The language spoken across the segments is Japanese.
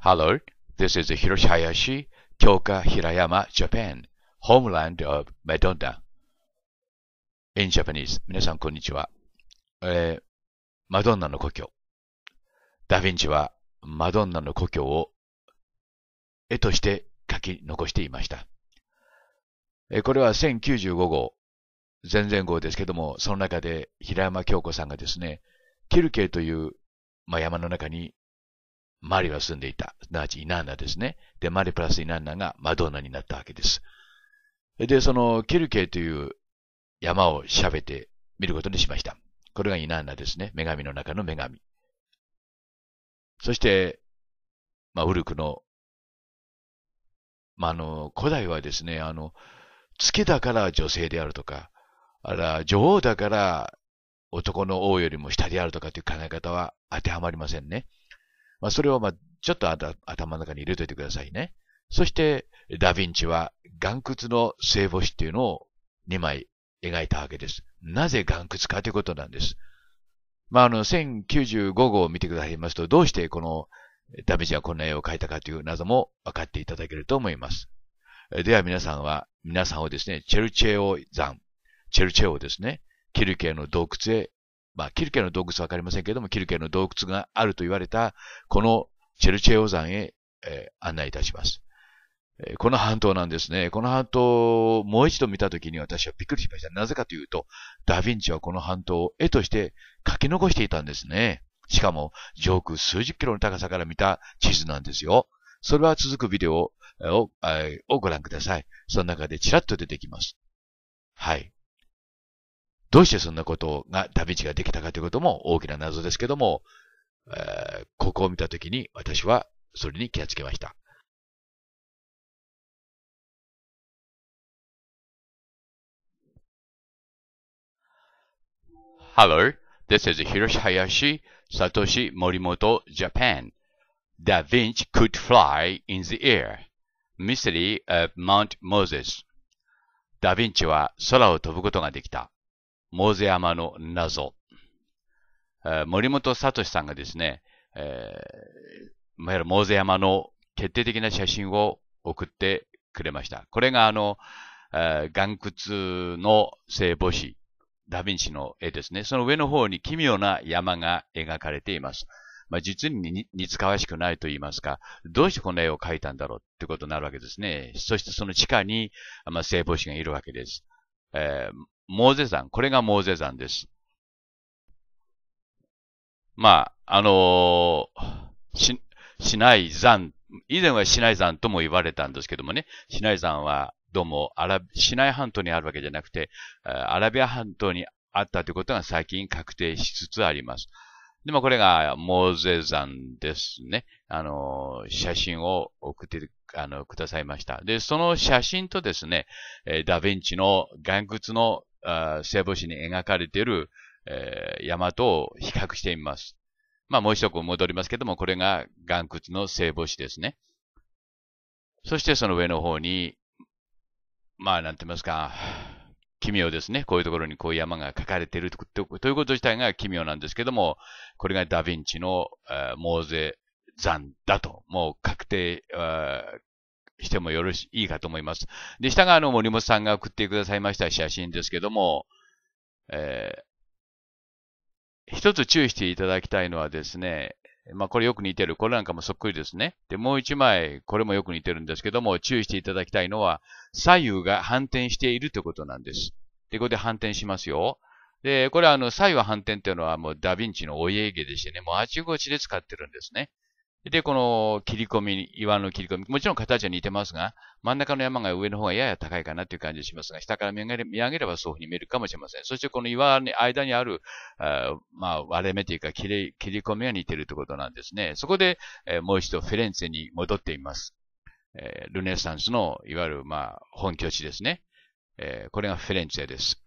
Hello, this is Hiroshi Hayashi, Kyoka Hirayama, Japan, homeland of Madonna. In Japanese, 皆さんこんにちは。えー、マドンナの故郷。ダヴィンチはマドンナの故郷を絵として書き残していました。えー、これは1095号、前々号ですけども、その中で平山京子さんがですね、キルケという、まあ、山の中にマリは住んでいた。すなわちイナンナですね。で、マリプラスイナンナがマドンナになったわけです。で、そのケルケという山を喋ってみることにしました。これがイナンナですね。女神の中の女神。そして、まあ、ウルクの、まあ、あの、古代はですね、あの、月だから女性であるとか、あら、女王だから男の王よりも下であるとかという考え方は当てはまりませんね。まあ、それをまあちょっと頭の中に入れといてくださいね。そして、ダヴィンチは岩窟の聖母子っていうのを2枚描いたわけです。なぜ岩窟かということなんです。まあ、あの、1095号を見てくださいますと、どうしてこのダヴィンチがこんな絵を描いたかという謎も分かっていただけると思います。では皆さんは、皆さんをですね、チェルチェオ山、チェルチェオですね、キルケの洞窟へまあ、キルケの洞窟わかりませんけれども、キルケの洞窟があると言われた、このチェルチェオ山へ、えー、案内いたします。えー、この半島なんですね。この半島をもう一度見たときに私はびっくりしました。なぜかというと、ダヴィンチはこの半島を絵として書き残していたんですね。しかも、上空数十キロの高さから見た地図なんですよ。それは続くビデオををご覧ください。その中でちらっと出てきます。はい。どうしてそんなことが、ダヴィンチができたかということも大きな謎ですけども、えー、ここを見たときに私はそれに気がつけました。Hello, this is Hiroshi Hayashi, Satoshi Morimoto, Japan. Da Vinci could fly in the air. Mystery of Mount Moses. ダヴィンチは空を飛ぶことができた。モーゼ山の謎。森本聡さんがですね、えー、いわゆるモーゼ山の決定的な写真を送ってくれました。これがあの、えー、岩屈の聖母子、ダヴィンチの絵ですね。その上の方に奇妙な山が描かれています。まあ、実に似つかわしくないと言いますか、どうしてこの絵を描いたんだろうってことになるわけですね。そしてその地下に、まあ、聖母子がいるわけです。えー、モーゼ山。これがモーゼ山です。まあ、あのー、し、しない山、以前はしない山とも言われたんですけどもね、しない山はどうもアラ、しない半島にあるわけじゃなくて、アラビア半島にあったということが最近確定しつつあります。で、もこれがモーゼ山ですね。あの、写真を送って、あの、くださいました。で、その写真とですね、ダヴィンチの岩窟のあ聖母子に描かれている、えー、比較してみます。まあ、もう一つ戻りますけども、これが岩窟の聖母子ですね。そしてその上の方に、まあ、なんて言いますか、奇妙ですね。こういうところにこういう山が描かれているということ自体が奇妙なんですけども、これがダヴィンチの、えー、モーゼ山だと、もう確定、してもよろしいいかと思います。で、下があの森本さんが送ってくださいました写真ですけども、えー、一つ注意していただきたいのはですね、まあこれよく似てる。これなんかもそっくりですね。で、もう一枚、これもよく似てるんですけども、注意していただきたいのは、左右が反転しているということなんです。で、ここで反転しますよ。で、これはあの、左右反転っていうのはもうダヴィンチのお家芸でしてね、もうあちこちで使ってるんですね。で、この切り込み、岩の切り込み、もちろん形は似てますが、真ん中の山が上の方がやや高いかなという感じがしますが、下から見上げればそういうふうに見えるかもしれません。そしてこの岩の間にある、あまあ、割れ目というか切り切り込みが似てるということなんですね。そこで、えー、もう一度フィレンツェに戻っています。えー、ルネサンスの、いわゆる、まあ、本拠地ですね。えー、これがフィレンツェです。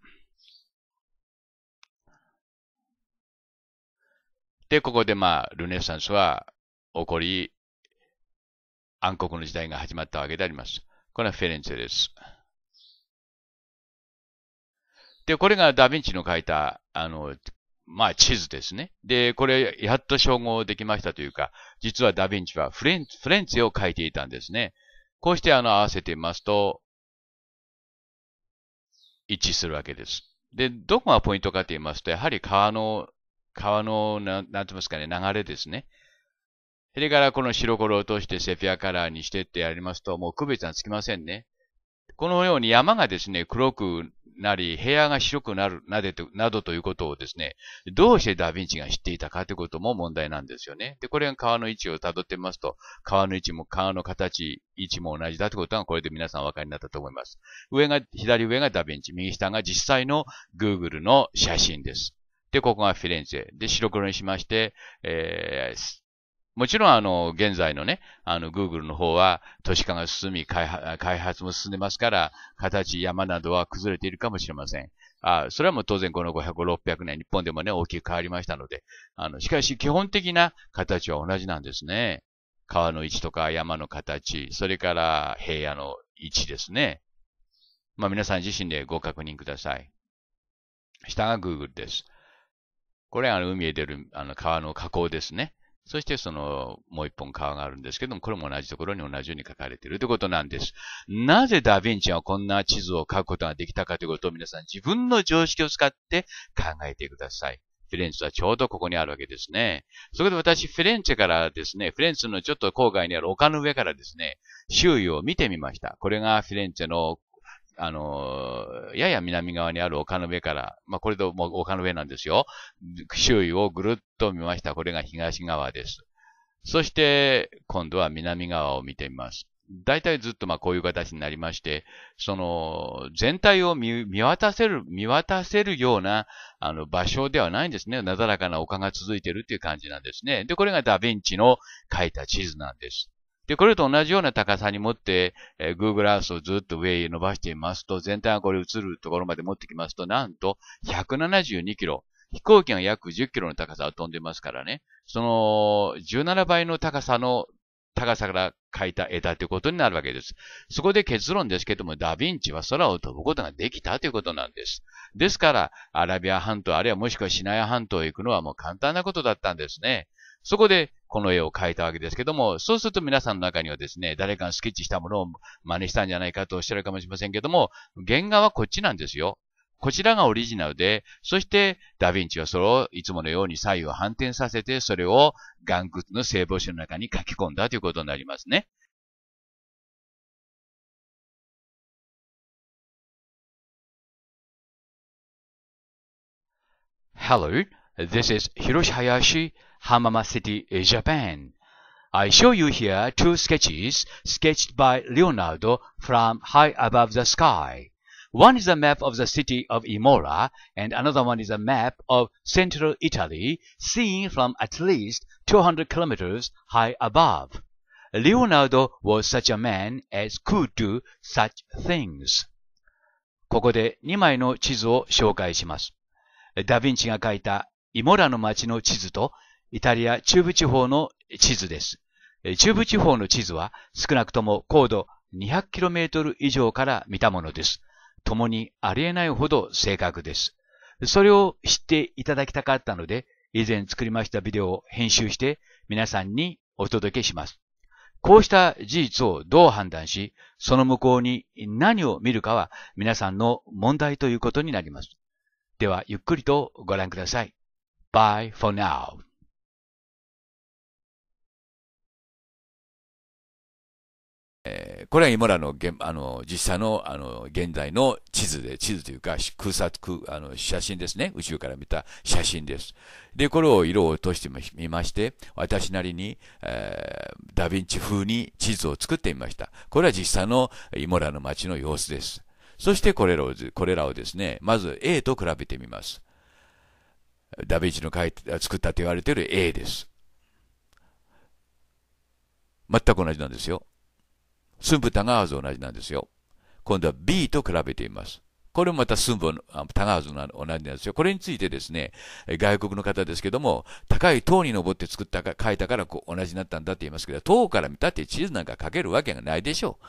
で、ここでまあ、ルネサンスは起こり、暗黒の時代が始まったわけであります。これはフェレンツェです。で、これがダヴィンチの書いた、あの、まあ地図ですね。で、これ、やっと称号できましたというか、実はダヴィンチはフレンフレンツェを書いていたんですね。こうしてあの合わせてみますと、一致するわけです。で、どこがポイントかと言いますと、やはり川の、川の、なんて言いますかね、流れですね。それからこの白黒落としてセピアカラーにしてってやりますと、もう区別がつきませんね。このように山がですね、黒くなり、部屋が白くなる、なでと、などということをですね、どうしてダヴィンチが知っていたかということも問題なんですよね。で、これが川の位置を辿ってみますと、川の位置も、川の形、位置も同じだということが、これで皆さんお分かりになったと思います。上が、左上がダヴィンチ、右下が実際の Google の写真です。で、ここがフィレンツェ。で、白黒にしまして、えー、もちろん、あの、現在のね、あの、Google の方は、都市化が進み開発、開発も進んでますから、形、山などは崩れているかもしれません。あそれはもう当然この500、600年、日本でもね、大きく変わりましたので、あの、しかし基本的な形は同じなんですね。川の位置とか山の形、それから平野の位置ですね。まあ皆さん自身でご確認ください。下が Google です。これはあの海へ出るあの川の河口ですね。そしてそのもう一本川があるんですけども、これも同じところに同じように書かれているということなんです。なぜダヴィンチはこんな地図を書くことができたかということを皆さん自分の常識を使って考えてください。フィレンツはちょうどここにあるわけですね。そこで私、フィレンツェからですね、フィレンツェのちょっと郊外にある丘の上からですね、周囲を見てみました。これがフィレンツェのあの、やや南側にある丘の上から、まあ、これでも丘の上なんですよ。周囲をぐるっと見ました。これが東側です。そして、今度は南側を見てみます。大体ずっとまこういう形になりまして、その全体を見渡せる、見渡せるようなあの場所ではないんですね。なだらかな丘が続いてるっていう感じなんですね。で、これがダヴィンチの書いた地図なんです。で、これと同じような高さに持って、えー、Google Earth をずっと上へ伸ばしていますと、全体がこれ映るところまで持ってきますと、なんと172キロ。飛行機が約10キロの高さを飛んでますからね。その、17倍の高さの、高さから描いた枝ということになるわけです。そこで結論ですけども、ダヴィンチは空を飛ぶことができたということなんです。ですから、アラビア半島、あるいはもしくはシナヤ半島へ行くのはもう簡単なことだったんですね。そこで、この絵を描いたわけですけども、そうすると皆さんの中にはですね、誰かがスケッチしたものを真似したんじゃないかとおっしゃるかもしれませんけども、原画はこっちなんですよ。こちらがオリジナルで、そしてダヴィンチはそれをいつものように左右を反転させて、それを岩窟の聖母子の中に書き込んだということになりますね。Hello, This is Hiroshima Hamama City, Japan. I show you here two sketches sketched by Leonardo from high above the sky. One is a map of the city of Imola, and another one is a map of central Italy, seen from at least 200 kilometers high above. Leonardo was such a man as could do such things. ここで2枚の地図を紹介します。ダヴィンチが描いたイモラの町の地図と、イタリア中部地方の地図です。中部地方の地図は少なくとも高度 200km 以上から見たものです。共にありえないほど正確です。それを知っていただきたかったので、以前作りましたビデオを編集して皆さんにお届けします。こうした事実をどう判断し、その向こうに何を見るかは皆さんの問題ということになります。では、ゆっくりとご覧ください。Bye for now. これはイモのあの実際のあの現在の地図で、地図というか空撮空あの写真ですね、宇宙から見た写真です。で、これを色を落としてみまして、私なりに、えー、ダヴィンチ風に地図を作ってみました。これは実際のイモラの街の様子です。そしてこれらをこれらをですね、まず A と比べてみます。ダヴィンチの書い作ったと言われている A です。全く同じなんですよ。寸分タガーズ同じなんですよ。今度は B と比べてみます。これもまた寸分タガーズの同じなんですよ。これについてですね、外国の方ですけども、高い塔に登って作ったか、書いたからこう同じになったんだって言いますけど、塔から見たって地図なんか書けるわけがないでしょう。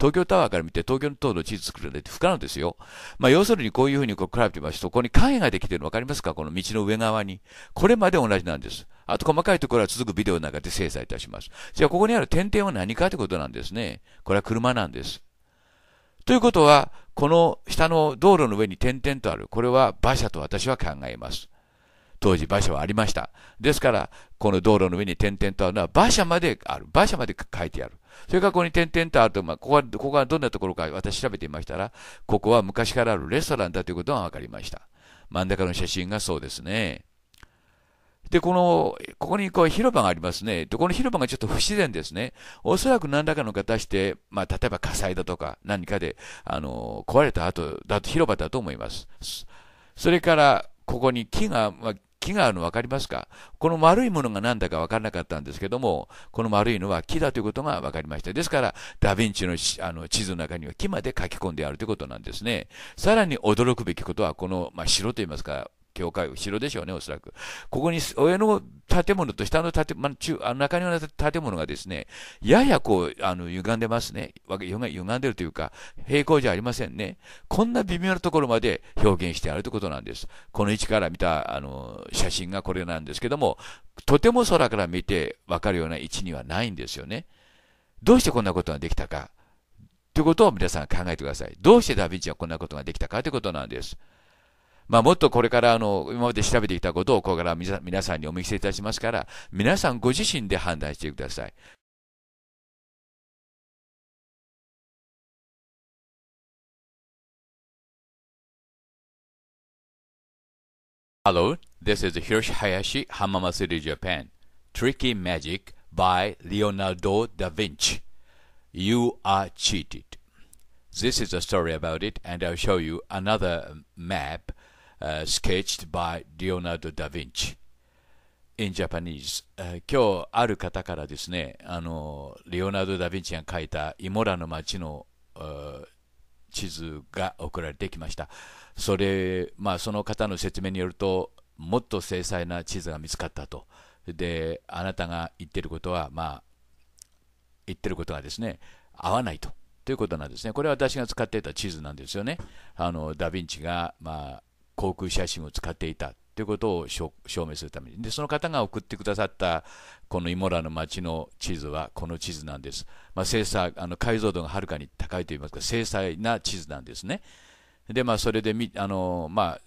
東京タワーから見て東京の塔の地図作るのって不可能ですよ。まあ、要するにこういうふうにこう比べてみますと、ここに影ができてるの分かりますかこの道の上側に。これまで同じなんです。あと細かいところは続くビデオの中で精査いたします。じゃあここにある点々は何かということなんですね。これは車なんです。ということは、この下の道路の上に点々とある。これは馬車と私は考えます。当時馬車はありました。ですから、この道路の上に点々とあるのは馬車まである。馬車まで書いてある。それからここに点々とあると、まあ、ここは、ここはどんなところか私調べてみましたら、ここは昔からあるレストランだということが分かりました。真ん中の写真がそうですね。で、この、ここにこう広場がありますね。で、この広場がちょっと不自然ですね。おそらく何らかの形で、まあ、例えば火災だとか何かで、あの、壊れた後だと広場だと思います。それから、ここに木が、まあ、木があるの分かりますかこの丸いものが何だか分からなかったんですけども、この丸いのは木だということが分かりました。ですから、ダヴィンチのあの地図の中には木まで書き込んであるということなんですね。さらに驚くべきことは、この、まあ、城といいますか、教会、後ろでしょうね、おそらく。ここに上の建物と下の建物、中あの中庭の建物がですね、ややこう、あの歪んでますね歪。歪んでるというか、平行じゃありませんね。こんな微妙なところまで表現してあるということなんです。この位置から見たあの写真がこれなんですけども、とても空から見てわかるような位置にはないんですよね。どうしてこんなことができたか。ということを皆さん考えてください。どうしてダヴィンチはこんなことができたかということなんです。まあ、もっとこれからあの今まで調べてきたことをこれから皆さんにお見せいたしますから、皆さんご自身で判断してください。Hello, this is Hiroshi Hayashi, Hamama City, Japan. Tricky Magic by Leonardo da Vinci. You are cheated. This is a story about it, and I'll show you another map uh, sketched by Leonardo da Vinci in Japanese、uh, 今日ある方からですねあのレオナルド・ダ・ヴィンチが書いたイモラの街の、uh, 地図が送られてきましたそれ、まあ、その方の説明によるともっと精細な地図が見つかったとであなたが言ってることは、まあ、言ってることがですね合わないとということなんですねこれは私が使っていた地図なんですよねあのダ・ヴィンチが、まあ航空写真を使っていたということを証明するためにでその方が送ってくださったこのイモラの町の地図はこの地図なんです、まあ、精査あの解像度がはるかに高いといいますか精細な地図なんですねでまあそれでみあの、まあ、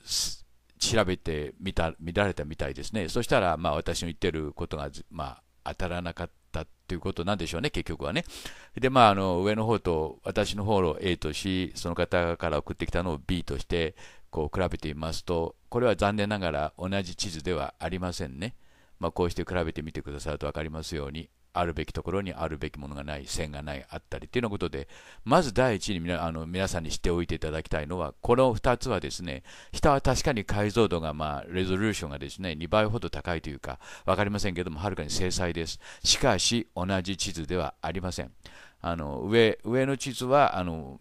調べてみた見られたみたいですねそしたらまあ私の言ってることが、まあ、当たらなかったということなんでしょうね結局はねでまああの上の方と私の方を A としその方から送ってきたのを B としてこう比べてみますと、これは残念ながら同じ地図ではありませんね。まあ、こうして比べてみてくださると分かりますように、あるべきところにあるべきものがない、線がない、あったりということで、まず第一に皆あの皆さんに知っておいていただきたいのは、この2つはですね、下は確かに解像度が、まあ、レゾリューションがですね、2倍ほど高いというか、分かりませんけども、はるかに精細です。しかし、同じ地図ではありません。あの上上の地図はあの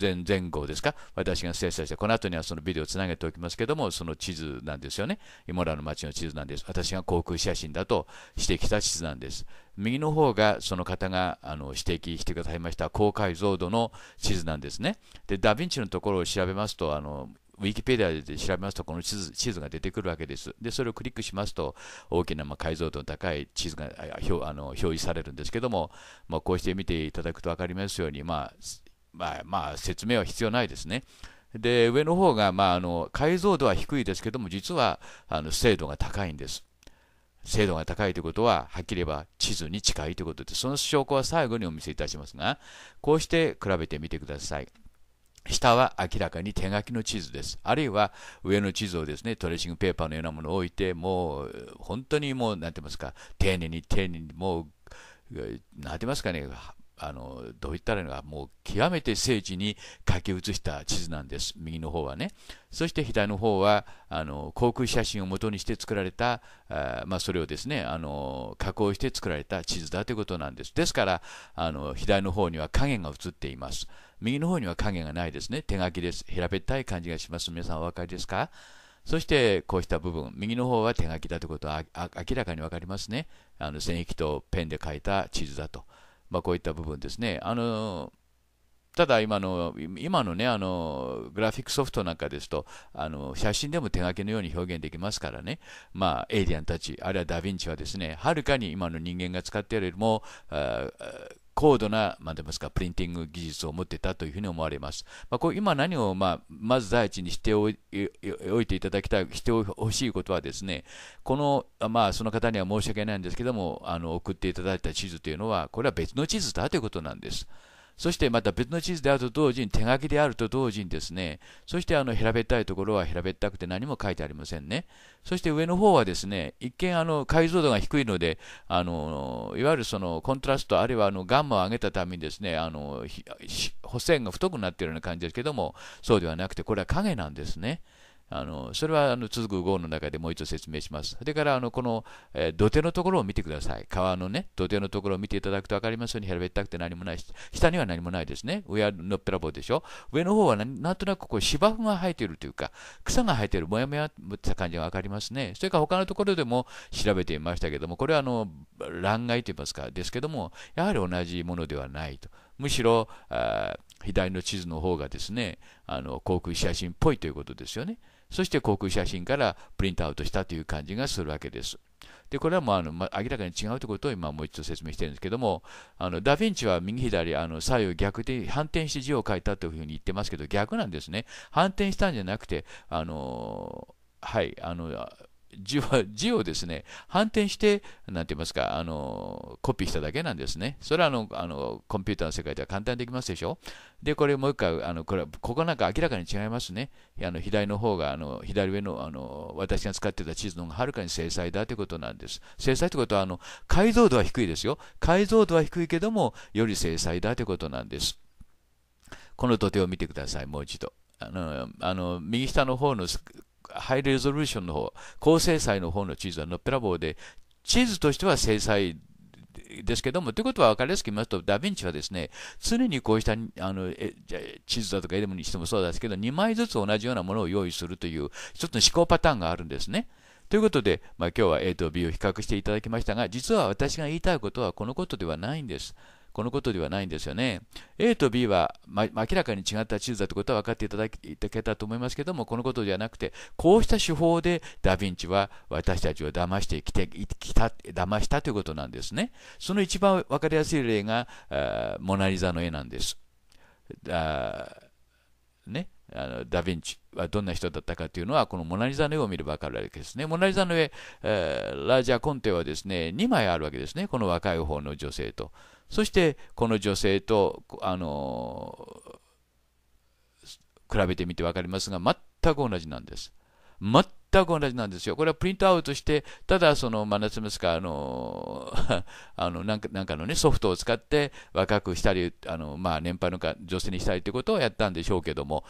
前前後ですか、私が精査して、この後にはそのビデオをつなげておきますけども、その地図なんですよね。イモラの街の地図なんです。私が航空写真だとしてきた地図なんです。右の方がその方があの指摘してくださいました高解像度の地図なんですね。で、ダ・ヴィンチのところを調べますと、あのウィキペディアで調べますと、この地図地図が出てくるわけです。で、それをクリックしますと、大きなまあ解像度の高い地図が表あの表示されるんですけども、まあ、こうして見ていただくと分かりますように、まあ、まあ、まあ、説明は必要ないですね。で、上の方が、まあ、あの、解像度は低いですけども、実は、あの、精度が高いんです。精度が高いということは、はっきり言えば地図に近いということで、その証拠は最後にお見せいたしますが、こうして比べてみてください。下は明らかに手書きの地図です。あるいは上の地図をですね、トレーシングペーパーのようなものを置いて、もう本当にもう、なんて言いますか、丁寧に丁寧に、もう、なんて言いますかね、あのどう言ったらいいのか、もう極めて精緻に書き写した地図なんです、右の方はね。そして左の方はあの航空写真を元にして作られた、あまあ、それをですねあの加工して作られた地図だということなんです。ですからあの、左の方には影が写っています。右の方には影がないですね、手書きです。平べったい感じがします。皆さんお分かりですかそしてこうした部分、右の方は手書きだということは明らかに分かりますね。あの線引きとペンで書いた地図だと。まあ、こういった部分ですね。あのただ今の、今のね、あの、グラフィックソフトなんかですと、あの、写真でも手書きのように表現できますからね、まあ、エイリアンたち、あるいはダヴィンチはですね、はるかに今の人間が使っているよりも、高度な、まあ、ますか、プリンティング技術を持っていたというふうに思われます。まあ、こう今何を、まあ、まず第一にしておいていただきたい、してほしいことはですね、この、まあ、その方には申し訳ないんですけども、あの、送っていただいた地図というのは、これは別の地図だということなんです。そしてまた別の地図であると同時に手書きであると同時にですね、そしてあの平べったいところは平べったくて何も書いてありませんね。そして上の方はですね、一見あの解像度が低いので、あのいわゆるそのコントラストあるいはあのガンマを上げたためにですね、あの補線が太くなっているような感じですけども、そうではなくてこれは影なんですね。あのそれはあの続く号の中でもう一度説明します。それからあのこの、えー、土手のところを見てください。川のね、土手のところを見ていただくと分かりますように、平べったくて何もないし、下には何もないですね。上はのっぺらぼうでしょ。上の方はなんとなくこう芝生が生えているというか、草が生えている、もやもやした感じが分かりますね。それから他のところでも調べてみましたけども、これはあの乱外といいますか、ですけども、やはり同じものではないと。むしろ、あ左の地図の方がですね、あの航空写真っぽいということですよね。そして航空写真からプリントアウトしたという感じがするわけです。でこれはもうあの、まあ、明らかに違うということを今もう一度説明してるんですけども、あのダ・ヴィンチは右左あの左右逆で反転して字を書いたというふうに言ってますけど、逆なんですね。反転したんじゃなくて、あのはい、あの字は、字をですね、反転して、なんて言いますか、あの、コピーしただけなんですね。それはあの、あの、コンピューターの世界では簡単にできますでしょで、これもう一回、あの、これ、ここなんか明らかに違いますね。あの、左の方が、あの、左上の、あの、私が使ってた地図の方がはるかに精細だということなんです。精細ということは、あの、解像度は低いですよ。解像度は低いけども、より精細だということなんです。この土手を見てください、もう一度。あの、あの右下の方のハイレゾリューションの方、高精細の方の地図はのっぺらぼうで、地図としては精細ですけども、ということは分かりやすく言いますと、ダ・ヴィンチはですね、常にこうしたあのえ地図だとかエレムにしてもそうですけど、2枚ずつ同じようなものを用意するという、一つの思考パターンがあるんですね。ということで、まあ、今日は A と B を比較していただきましたが、実は私が言いたいことはこのことではないんです。このことではないんですよね。A と B は、ま、明らかに違った地図だということは分かっていただけたと思いますけども、このことではなくて、こうした手法でダ・ヴィンチは私たちを騙してきてきた、騙したということなんですね。その一番分かりやすい例が、モナ・リザの絵なんです。あね、あのダ・ヴィンチはどんな人だったかというのは、このモナ・リザの絵を見れば分かるわけですね。モナ・リザの絵、えー、ラージャ・コンテはですね、2枚あるわけですね、この若い方の女性と。そしてこの女性とあの比べてみて分かりますが全く同じなんです。全く同じなんですよ。これはプリントアウトして、ただその、まあ、夏目か、あの、あのなんかなんかのね、ソフトを使って若くしたり、あのまあ、年配の女性にしたりということをやったんでしょうけども、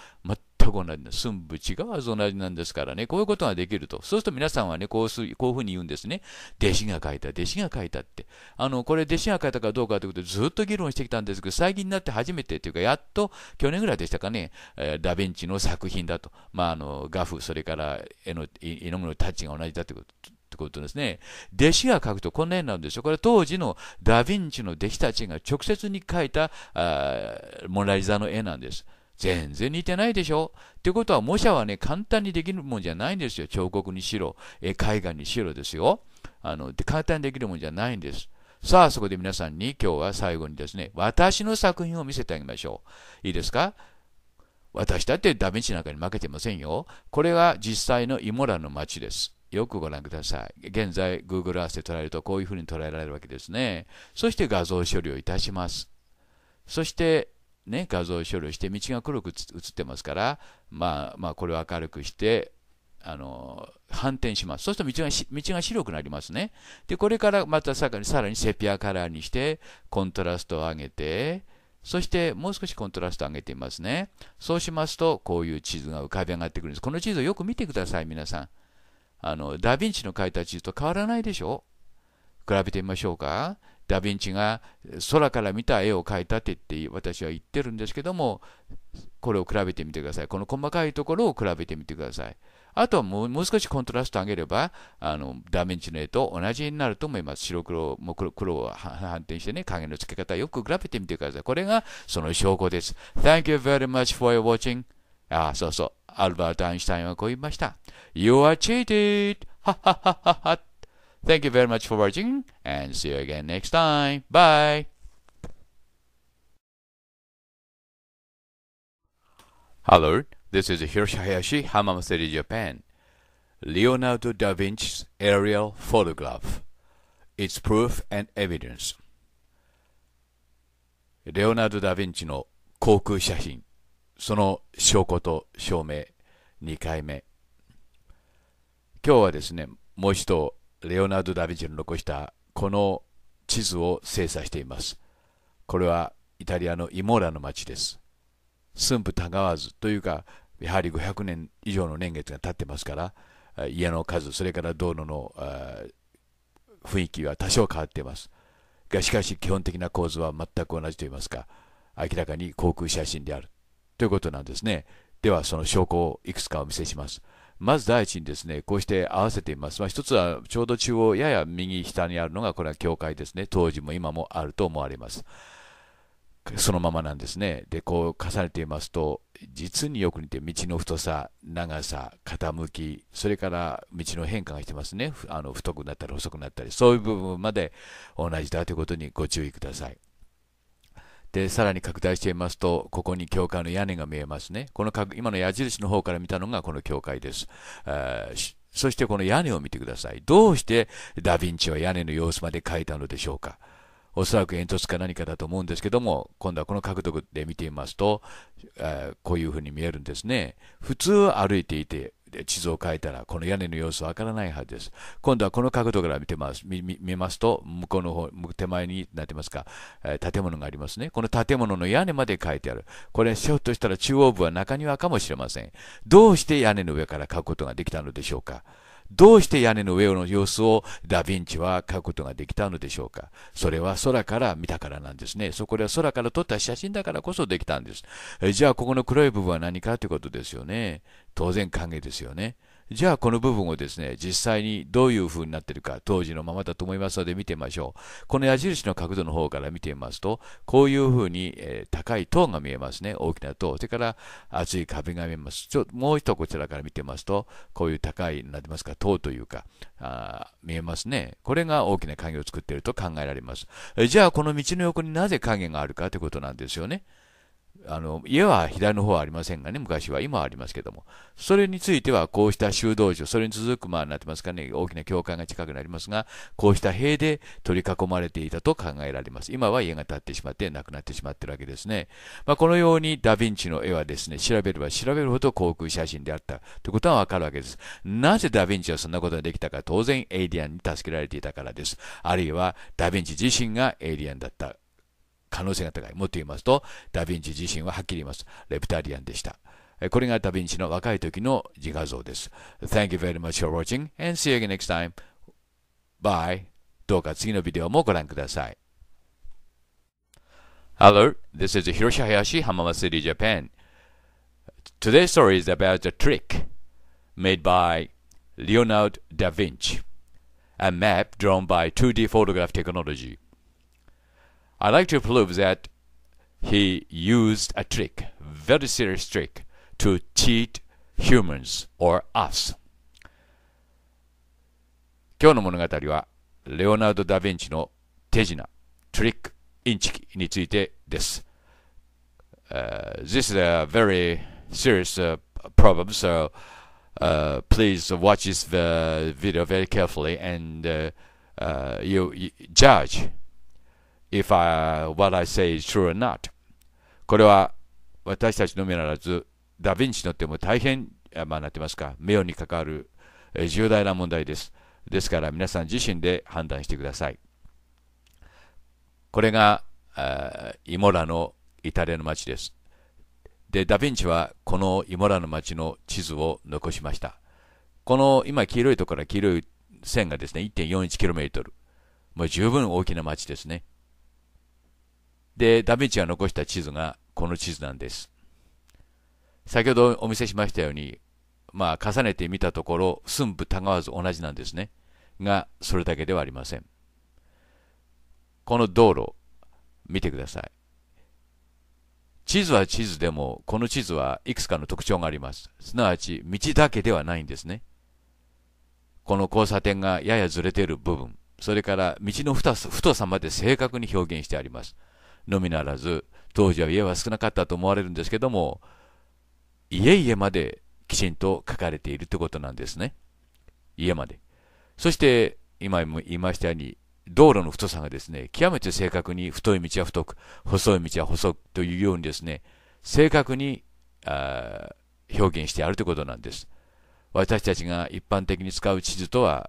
全く同じです。寸部違わず同じなんですからね、こういうことができると。そうすると皆さんはね、こうすこういうふうに言うんですね。弟子が書いた、弟子が書いたって。あの、これ弟子が書いたかどうかということでずっと議論してきたんですけど、最近になって初めてというか、やっと去年ぐらいでしたかね、えー、ダヴィンチの作品だと。まあ、あの、画風、それから絵の、絵の具のタッチが同じだということ。ってことですね。弟子が書くとこんな絵なんですよ。これ当時のダヴィンチの弟子たちが直接に描いたあモナリザの絵なんです。全然似てないでしょってことは模写はね、簡単にできるもんじゃないんですよ。彫刻にしろ、絵絵画にしろですよ。あの、簡単にできるもんじゃないんです。さあ、そこで皆さんに今日は最後にですね、私の作品を見せてあげましょう。いいですか私だってダメージなんかに負けてませんよ。これは実際のイモラの街です。よくご覧ください。現在、Google Earth で捉えるとこういうふうに捉えられるわけですね。そして画像処理をいたします。そして、ね、画像処理をして道が黒く写ってますから、まあ、まあこれを明るくしてあの反転します。そうすると道が道が白くなりますね。でこれからまたさらにさらにセピアカラーにしてコントラストを上げてそしてもう少しコントラストを上げてみますね。そうしますとこういう地図が浮かび上がってくるんです。この地図をよく見てください皆さん。あのダヴィンチの描いた地図と変わらないでしょ比べてみましょうか。ダ・ヴィンチが空から見た絵を描いたって言って私は言ってるんですけどもこれを比べてみてくださいこの細かいところを比べてみてくださいあとはもう少しコントラストを上げればあのダ・ヴィンチの絵と同じになると思います白黒も黒黒を反転してね影のつけ方よく比べてみてくださいこれがその証拠です Thank you very much for watching ああそうそうアルバート・アインシュタインはこう言いました You are cheated! ははははは Thank you very much for watching and see you again next time. Bye. Hello, this is Hiroshi Hayashi, Hamama Japan. Leonardo da Vinci's aerial photograph. Its proof and evidence. Leonardo da レオナルド・ダ・ヴィンチの航空写真、その証拠と証明、2回目。今日はですね、もう一度レオナルド・ダ・ヴィンチの残したこの地図を精査しています。これはイタリアのイモーラの町です。寸布たがわずというか、やはり500年以上の年月が経ってますから、家の数、それから道路の雰囲気は多少変わっています。が、しかし基本的な構図は全く同じといいますか、明らかに航空写真であるということなんですね。では、その証拠をいくつかお見せします。まず第一にですね、こうして合わせています。まあ、一つは、ちょうど中央、やや右下にあるのが、これは教会ですね。当時も今もあると思われます。そのままなんですね。で、こう重ねていますと、実によく似て、道の太さ、長さ、傾き、それから道の変化がしてますね。あの太くなったり細くなったり、そういう部分まで同じだということにご注意ください。で、さらに拡大してみますと、ここに教会の屋根が見えますね。この今の矢印の方から見たのがこの教会です。そしてこの屋根を見てください。どうしてダヴィンチは屋根の様子まで描いたのでしょうか。おそらく煙突か何かだと思うんですけども、今度はこの角度で見てみますと、えこういうふうに見えるんですね。普通歩いていて、地図を変えたら、この屋根の様子わからないはずです。今度はこの角度から見てます見見ますと、向こうの方、手前になってますか、え建物がありますね。この建物の屋根まで書いてある。これ、ひょっとしたら中央部は中庭かもしれません。どうして屋根の上から書くことができたのでしょうか。どうして屋根の上の様子をダ・ヴィンチは描くことができたのでしょうか。それは空から見たからなんですね。そこでは空から撮った写真だからこそできたんです。じゃあ、ここの黒い部分は何かということですよね。当然影ですよね。じゃあこの部分をですね、実際にどういう風になってるか、当時のままだと思いますので見てみましょう。この矢印の角度の方から見てみますと、こういう風に、え高い塔が見えますね。大きな塔。それから厚い壁が見えます。ちょもう一度こちらから見てますと、こういう高い、なりてますか、塔というかあ、見えますね。これが大きな影を作っていると考えられます。じゃあこの道の横になぜ影があるかということなんですよね。あの家は左の方はありませんがね、昔は、今はありますけども、それについてはこうした修道場、それに続く、まあ、なってますかね、大きな教会が近くなりますが、こうした塀で取り囲まれていたと考えられます。今は家が建ってしまって、亡くなってしまってるわけですね。まあ、このようにダ・ヴィンチの絵はですね、調べれば調べるほど航空写真であったということはわかるわけです。なぜダ・ヴィンチはそんなことができたか、当然エイリアンに助けられていたからです。あるいはダ・ヴィンチ自身がエイリアンだった可能性が高い。もっと言いますと、ダ・ヴィンチ自身ははっきり言います。レプタリアンでした。これがダ・ヴィンチの若い時の自画像です。Thank you very much for watching and see you again next time. Bye. どうか次のビデオもご覧ください。Hello, this is Hiroshi Hayashi, Hamama City, Japan. Today's story is about the trick made by Leonardo da Vinci, a map drawn by 2D photograph technology. I like to prove that he used a trick, very serious trick, to cheat humans or us. 今日の物語は、レオナルド・ダ・ヴィンチの手品、トリック・インチキについてです。Uh, this is a very serious uh, problem, so uh, please watch this uh, video very carefully and you, you judge. if I, what I say is true or not これは私たちのみならずダ・ヴィンチにとっても大変、まあ、なってますか名誉に関わる重大な問題ですですから皆さん自身で判断してくださいこれがイモラのイタリアの街ですでダ・ヴィンチはこのイモラの街の地図を残しましたこの今黄色いところから黄色い線がですね 1.41km もう十分大きな街ですねで、ダヴィンチが残した地図がこの地図なんです。先ほどお見せしましたように、まあ、重ねてみたところ、寸分たがわず同じなんですね。が、それだけではありません。この道路、見てください。地図は地図でも、この地図はいくつかの特徴があります。すなわち、道だけではないんですね。この交差点がややずれている部分、それから道の太さまで正確に表現してあります。のみならず、当時は家は少なかったと思われるんですけども、家々まできちんと書かれているということなんですね。家まで。そして、今も言いましたように、道路の太さがですね、極めて正確に太い道は太く、細い道は細くというようにですね、正確にあ表現してあるということなんです。私たちが一般的に使う地図とは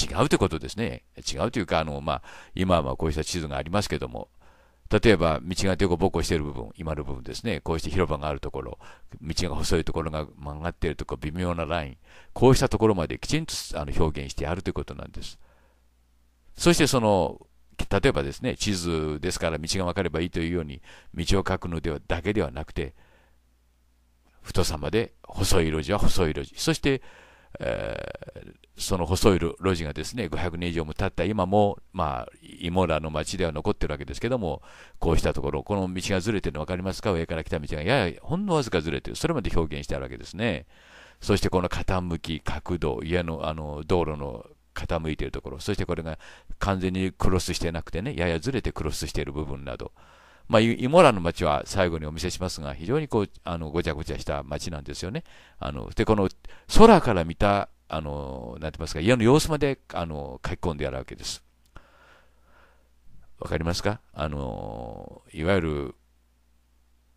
違うということですね。違うというか、あの、まあ、今はこうした地図がありますけども、例えば、道が凸ぼこしている部分、今の部分ですね、こうして広場があるところ、道が細いところが曲がっているところ、微妙なライン、こうしたところまできちんとあの表現してやるということなんです。そしてその、例えばですね、地図ですから道が分かればいいというように、道を書くのではだけではなくて、太さまで細い路地は細い路地、そして、えー、その細い路地がですね、500年以上も経った今も、まあ、モラの町では残ってるわけですけども、こうしたところ、この道がずれてるの分かりますか上から来た道がややほんのわずかずれてる。それまで表現してあるわけですね。そしてこの傾き、角度、家の、あの、道路の傾いているところ、そしてこれが完全にクロスしてなくてね、ややずれてクロスしている部分など、まあ、イモラの町は最後にお見せしますが、非常にこうあのごちゃごちゃした町なんですよね。あので、この空から見たあの、なんて言いますか、家の様子まで、あの、書き込んでやるわけです。わかりますかあの、いわゆる、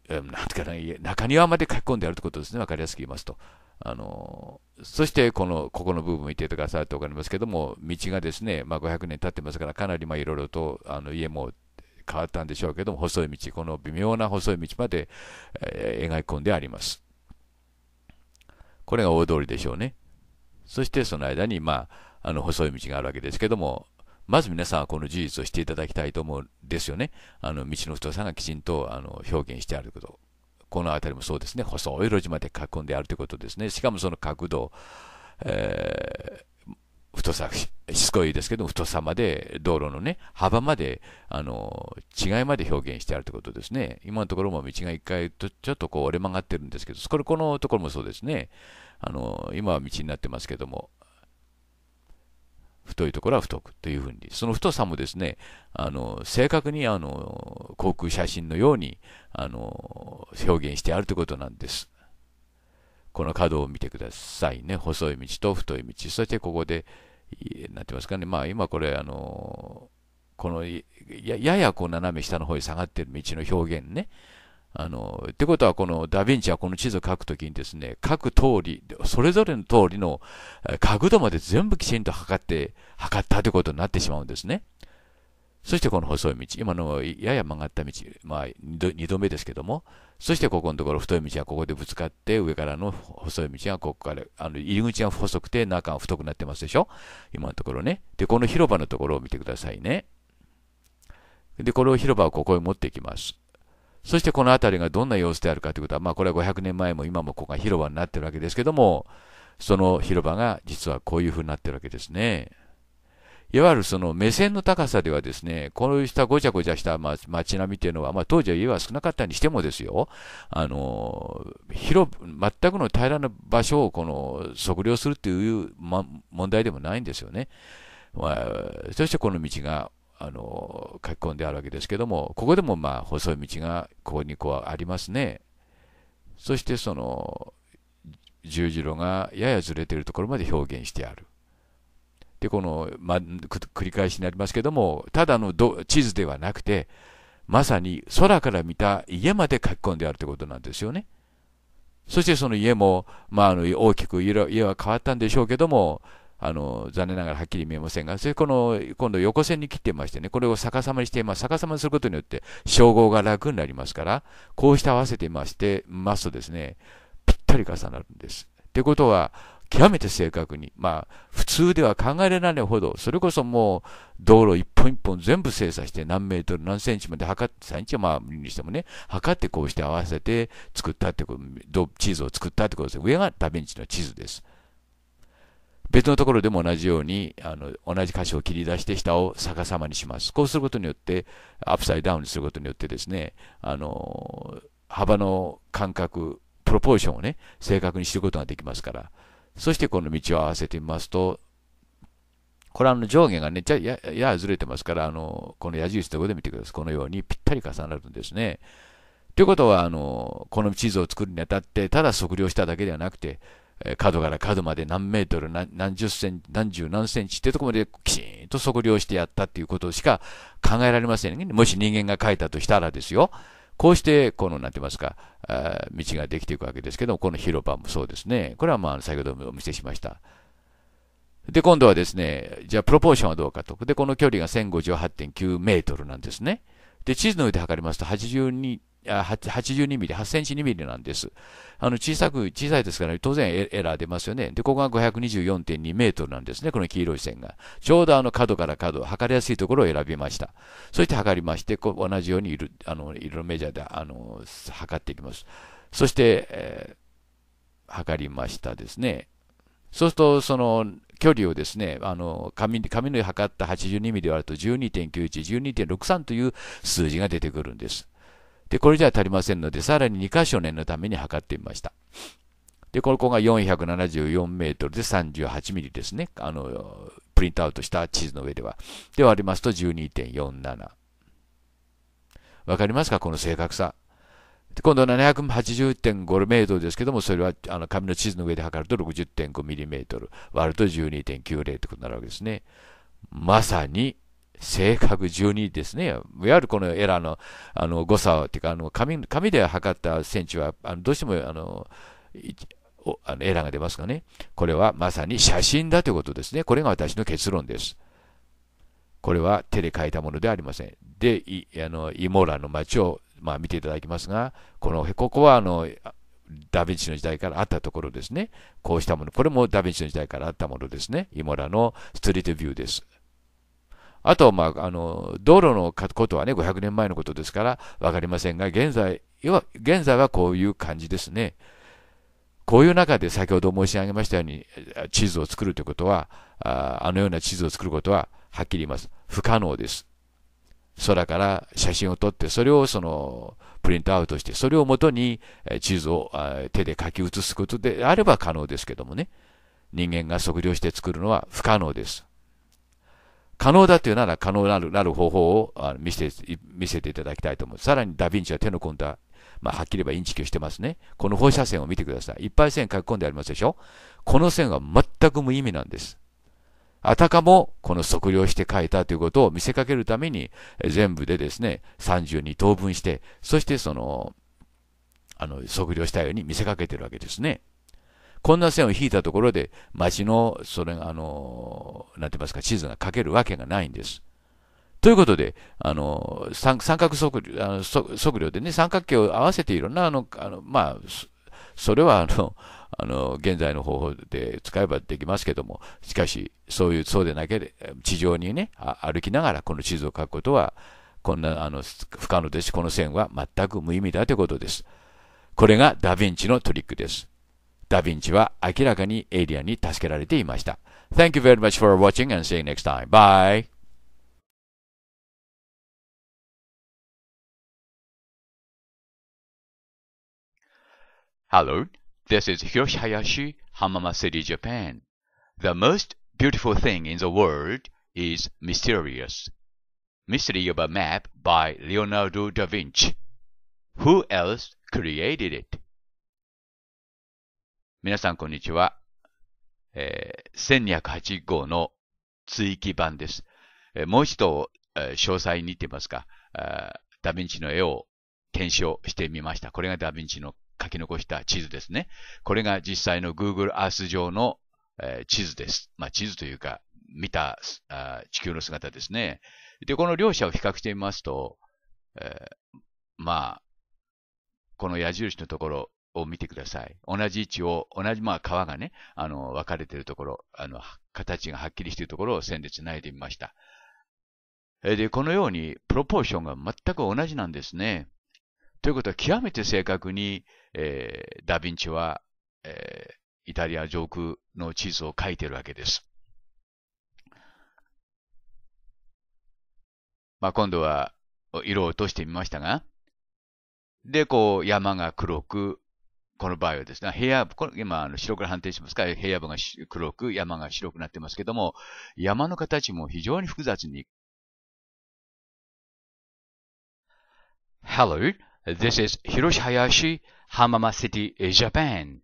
なんていうかな、中庭まで書き込んでやるってことですね。わかりやすく言いますと。あの、そして、この、ここの部分見てくださいとわかりますけども、道がですね、まあ、500年経ってますから、かなり、まあ、いろいろと、あの、家も変わったんでしょうけども、細い道、この微妙な細い道まで、えー、描き込んであります。これが大通りでしょうね。そしてその間に、まあ、あの細い道があるわけですけども、まず皆さんはこの事実をしていただきたいと思うんですよね。あの道の太さがきちんとあの表現してあること。この辺りもそうですね、細い路地まで囲んであるということですね。しかもその角度、えー、太さ、しつこいですけども、太さまで、道路のね、幅まで、あの、違いまで表現してあるということですね。今のところも道が一回ちょっとこう折れ曲がってるんですけど、これ、このところもそうですね。あの今は道になってますけども、太いところは太くというふうに、その太さもですね、あの正確にあの航空写真のようにあの表現してあるということなんです。この角を見てくださいね。細い道と太い道。そしてここで、なってますかね。まあ今これ、あの、このややこう斜め下の方へ下がってる道の表現ね。あの、ってことは、このダヴィンチはこの地図を書くときにですね、書く通り、それぞれの通りの角度まで全部きちんと測って、測ったということになってしまうんですね。そしてこの細い道、今のやや曲がった道、まあ2度目ですけども、そしてここのところ太い道はここでぶつかって、上からの細い道がここから、あの入り口が細くて中が太くなってますでしょ今のところね。で、この広場のところを見てくださいね。で、これを広場をここへ持っていきます。そしてこの辺りがどんな様子であるかということは、まあこれは500年前も今もここが広場になってるわけですけども、その広場が実はこういう風になってるわけですね。いわゆるその目線の高さではですね、こうしたごちゃごちゃした街並みっていうのは、まあ、当時は家は少なかったにしてもですよ、あの、広、全くの平らな場所をこの測量するっていう、ま、問題でもないんですよね。まあ、そしてこの道があの書き込んであるわけですけども、ここでもまあ細い道がここにこうありますね。そしてその十字路がややずれているところまで表現してある。で、この、ま、繰り返しになりますけども、ただの地図ではなくて、まさに空から見た家まで書き込んであるということなんですよね。そしてその家も、まあ、あの大きく家は変わったんでしょうけども、あの残念ながらはっきり見えませんが、それこの今度横線に切ってましてね、これを逆さまにしています。逆さまにすることによって、照合が楽になりますから、こうして合わせてましてますとですね、ぴったり重なるんです。ってことは、極めて正確に、まあ、普通では考えられないほど、それこそもう、道路一本一本全部精査して、何メートル、何センチまで測って、3日はまあ、にしてもね、測ってこうして合わせて作ったってこと、地図を作ったってことです。上がダヴィンチの地図です。別のところでも同じようにあの同じ箇所を切り出して下を逆さまにします。こうすることによってアップサイダウンにすることによってですねあの幅の間隔プロポーションをね正確に知ることができますからそしてこの道を合わせてみますとこれあの上下がねややずれてますからあのこの矢印のところで見てくださいこのようにぴったり重なるんですね。ということはあのこの地図を作るにあたってただ測量しただけではなくて角から角まで何メートル何十センチ何十何センチってとこまできちんと測量してやったっていうことしか考えられませんねもし人間が書いたとしたらですよこうしてこのなんて言いますか道ができていくわけですけどもこの広場もそうですねこれはまあ先ほどもお見せしましたで今度はですねじゃあプロポーションはどうかとでこの距離が1058.9メートルなんですねで地図の上で測りますと82 82ミリ、8センチ2ミリなんです。あの小さく、小さいですから、当然エラー出ますよね。で、ここが524.2メートルなんですね、この黄色い線が。ちょうどあの角から角、測りやすいところを選びました。そして測りまして、こう同じようにいるあの色のメジャーであの測っていきます。そして、えー、測りましたですね。そうすると、その距離をですね、あの紙紙の測った82ミリ割ると12.91、12.63という数字が出てくるんです。で、これじゃ足りませんので、さらに2箇所念のために測ってみました。で、ここが474メートルで38ミリですね。あの、プリントアウトした地図の上では。で割りますと12.47。わかりますかこの正確さ。で、今度は780.5メートルですけども、それはあの紙の地図の上で測ると60.5ミリメートル、割ると12.90ってことになるわけですね。まさに正確12ですね。いわゆるこのエラーのあの誤差っていうか、あの紙紙で測ったセンチは、あのどうしてもあのあのエラーが出ますかね、これはまさに写真だということですね。これが私の結論です。これは手で書いたものではありません。で、いあのイモーラの街を、まあ、見ていただきますが、このここはあのダ・ヴィンチの時代からあったところですね。こうしたもの、これもダ・ヴィンチの時代からあったものですね。イモラのストリートビューです。あとは、まあ、あの道路のことはね、500年前のことですから分かりませんが、現在要は現在はこういう感じですね。こういう中で先ほど申し上げましたように、地図を作るということは、あのような地図を作ることは、はっきり言います。不可能です。空から写真を撮って、それをそのプリントアウトして、それをもとに地図を手で書き写すことであれば可能ですけどもね、人間が測量して作るのは不可能です。可能だというなら可能なるなる方法を見せて見せていただきたいと思う。さらにダヴィンチは手の込んだ、まあ、はっきり言えばインチキをしてますね。この放射線を見てください。いっぱい線書き込んでありますでしょこの線は全く無意味なんです。あたかもこの測量して書いたということを見せかけるために全部でですね、32等分して、そしてその、あの、測量したように見せかけてるわけですね。こんな線を引いたところで、町の、それが、あの、なんて言いますか、地図が書けるわけがないんです。ということで、あの、三角測量あの測量でね、三角形を合わせていろんな、あの、あのまあ、それはあの、あの、現在の方法で使えばできますけども、しかし、そういう、そうでなければ、地上にね、歩きながらこの地図を書くことは、こんな、あの、不可能ですし、この線は全く無意味だということです。これがダヴィンチのトリックです。ダヴィンチは明らかにエイリアンに助けられていました。Thank you very much for watching and see you next time. Bye! Hello, this is Hiroshi Hayashi, Hamama City, Japan. The most beautiful thing in the world is mysterious. Mystery of a Map by Leonardo da Vinci. Who else created it? 皆さんこんにちは。えー、1208号の追記版です。えー、もう一度、えー、詳細にって言いますか、ダヴィンチの絵を検証してみました。これがダヴィンチの書き残した地図ですね。これが実際の Google Earth 上の、えー、地図です。まあ、地図というか、見た地球の姿ですね。で、この両者を比較してみますと、えー、まあ、この矢印のところ、を見てください。同じ位置を、同じ、まあ、川がね、あの、分かれているところ、あの、形がはっきりしているところを線で繋いでみました。で、このように、プロポーションが全く同じなんですね。ということは、極めて正確に、えー、ダヴィンチは、えー、イタリア上空の地図を描いているわけです。まあ、今度は、色を落としてみましたが、で、こう、山が黒く、この場合はですね、部屋、この今あの白か判定しますから、平野部が黒く、山が白くなってますけども、山の形も非常に複雑に。Hello, this is Hiroshi Hayashi, Hamama City, Japan.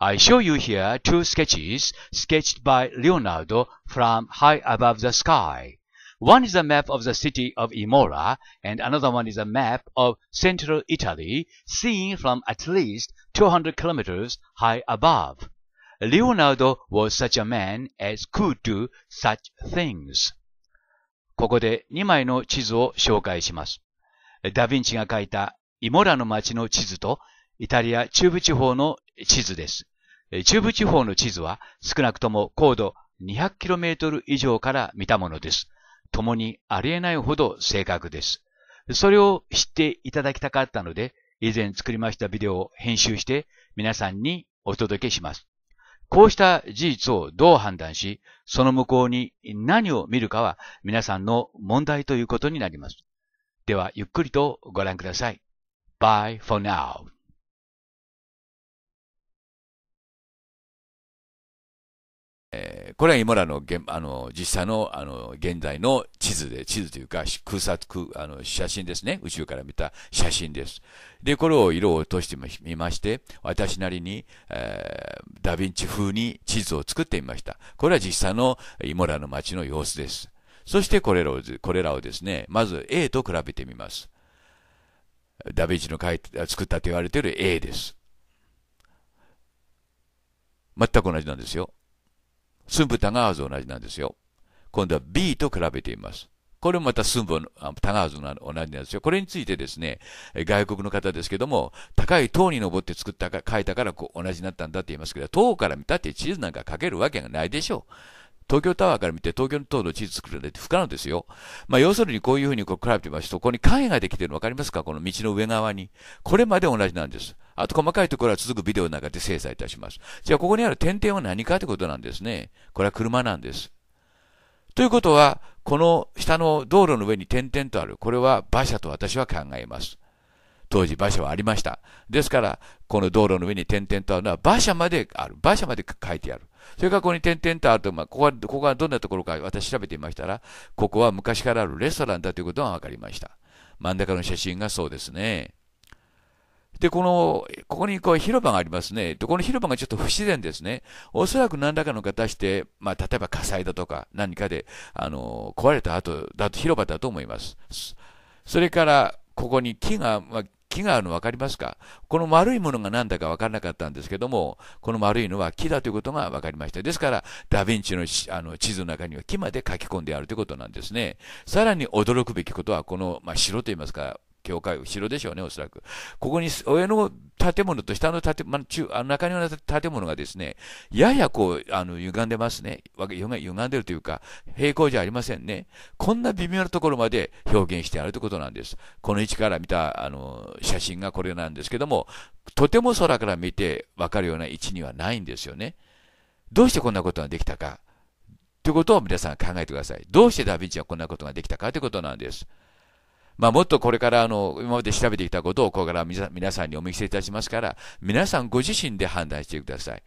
I show you here two sketches sketched by Leonardo from high above the sky. One is a map of the city of Imola, and another one is a map of central Italy, seen from at least 200 kilometers high above. Leonardo was such a man as could do such things. ここで2枚の地図を紹介します。ダヴィンチが書いたイモラの町の地図とイタリア中部地方の地図です。中部地方の地図は少なくとも高度 200km 以上から見たものです。共にありえないほど正確です。それを知っていただきたかったので、以前作りましたビデオを編集して皆さんにお届けします。こうした事実をどう判断し、その向こうに何を見るかは皆さんの問題ということになります。では、ゆっくりとご覧ください。Bye for now. えー、これは今らの現あの実際のあの現在の地図で、地図というか空撮空あの写真ですね、宇宙から見た写真です。で、これを色を落としてみまして、私なりに、えー、ダヴィンチ風に地図を作ってみました。これは実際のイモラの街の様子です。そしてこれらをこれらをですね、まず A と比べてみます。ダヴィンチの書い作ったと言われている A です。全く同じなんですよ。寸分たがわず同じなんですよ。今度は B と比べてみます。これもまた寸分たがわず同じなんですよ。これについてですね、外国の方ですけども、高い塔に登って作ったか、書いたからこう同じになったんだって言いますけど、塔から見たって地図なんか書けるわけがないでしょう。東京タワーから見て東京の塔の地図作るれて不可能ですよ。まあ要するにこういうふうにこう比べてみますと、ここに影ができてるの分かりますかこの道の上側に。これまで同じなんです。あと細かいところは続くビデオの中で精査いたします。じゃあここにある点々は何かということなんですね。これは車なんです。ということは、この下の道路の上に点々とある、これは馬車と私は考えます。当時馬車はありました。ですから、この道路の上に点々とあるのは馬車まである。馬車まで書いてある。それからここに点々とあると、まあ、ここは、ここはどんなところか私調べてみましたら、ここは昔からあるレストランだということが分かりました。真ん中の写真がそうですね。で、この、ここにこう広場がありますね。で、この広場がちょっと不自然ですね。おそらく何らかの形で、まあ、例えば火災だとか何かで、あの、壊れた後だと広場だと思います。それから、ここに木が、まあ、木があるの分かりますかこの丸いものが何だか分からなかったんですけども、この丸いのは木だということが分かりました。ですから、ダヴィンチのあの地図の中には木まで書き込んであるということなんですね。さらに驚くべきことは、この、まあ、城といいますか、教会、後ろでしょうね、おそらく。ここに、上の建物と下の建物、中あの中庭の建物がですね、ややこう、あの、歪んでますね。歪んでるというか、平行じゃありませんね。こんな微妙なところまで表現してあるということなんです。この位置から見た、あの、写真がこれなんですけども、とても空から見てわかるような位置にはないんですよね。どうしてこんなことができたか。ということを皆さん考えてください。どうしてダヴィンチはこんなことができたかということなんです。まあ、もっとこれからあの今まで調べてきたことをこれから皆さんにお見せいたしますから、皆さんご自身で判断してください。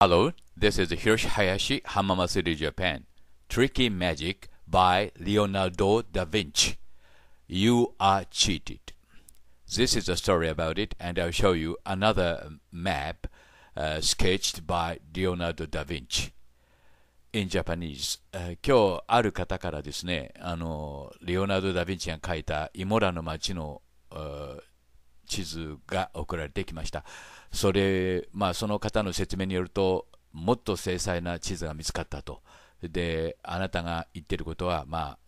Hello, this is Hiroshi Hayashi, Hamamasuri, Japan. Tricky Magic by Leonardo da Vinci. You are cheated. This is a story about it, and I'll show you another map uh, sketched by Leonardo da Vinci in Japanese、uh, 今日ある方からですねあのレオナルド・ダ・ヴィンチが書いたイモラの街の、uh, 地図が送られてきましたそれ、まあ、その方の説明によるともっと精細な地図が見つかったとであなたが言ってることはまあ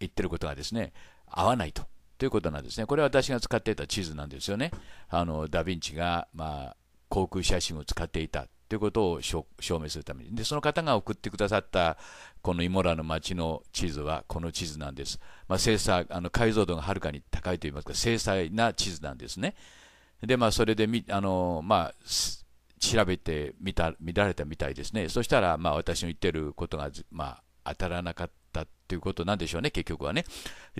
言ってることがですね合わないとということなんですねこれは私が使っていた地図なんですよねあのダ・ヴィンチが、まあ、航空写真を使っていたということを証明するためにでその方が送ってくださったこのイモラの町の地図はこの地図なんです、まあ、精査あの解像度がはるかに高いといいますか精細な地図なんですねでまあそれでみあの、まあ、調べてみた見られたみたいですねそしたらまあ私の言ってることが、まあ、当たらなかったということなんでしょうね結局はね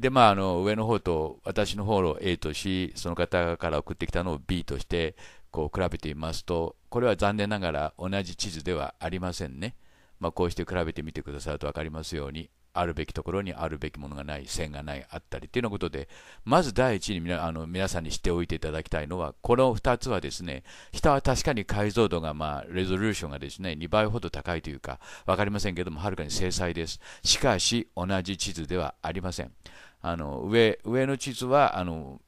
でまああの上の方と私の方を A としその方から送ってきたのを B としてこう比べてみますと、これは残念ながら同じ地図ではありませんね。まあ、こうして比べてみてくださると分かりますように、あるべきところにあるべきものがない、線がない、あったりというようなことで、まず第一に皆あの皆さんに知っておいていただきたいのは、この2つはですね、下は確かに解像度が、まあ、レゾリューションがですね、2倍ほど高いというか、分かりませんけども、はるかに精細です。しかし、同じ地図ではありません。あの上上の地図はあの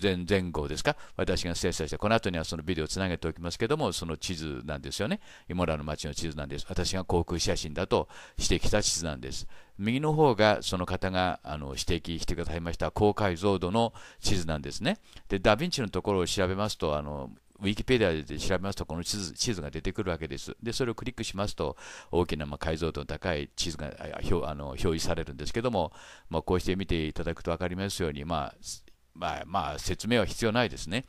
前前後ですか、私が精査して、この後にはそのビデオをつなげておきますけども、その地図なんですよね。イモラの町の地図なんです。私が航空写真だと指摘した地図なんです。右の方がその方があの指摘してくださいました高解像度の地図なんですね。で、ダ・ヴィンチのところを調べますと、あのウィキペディアで調べますと、この地図地図が出てくるわけです。で、それをクリックしますと、大きなま解像度の高い地図が表あの表示されるんですけども、まあ、こうして見ていただくと分かりますように、まあ、まあ、まあ、説明は必要ないですね。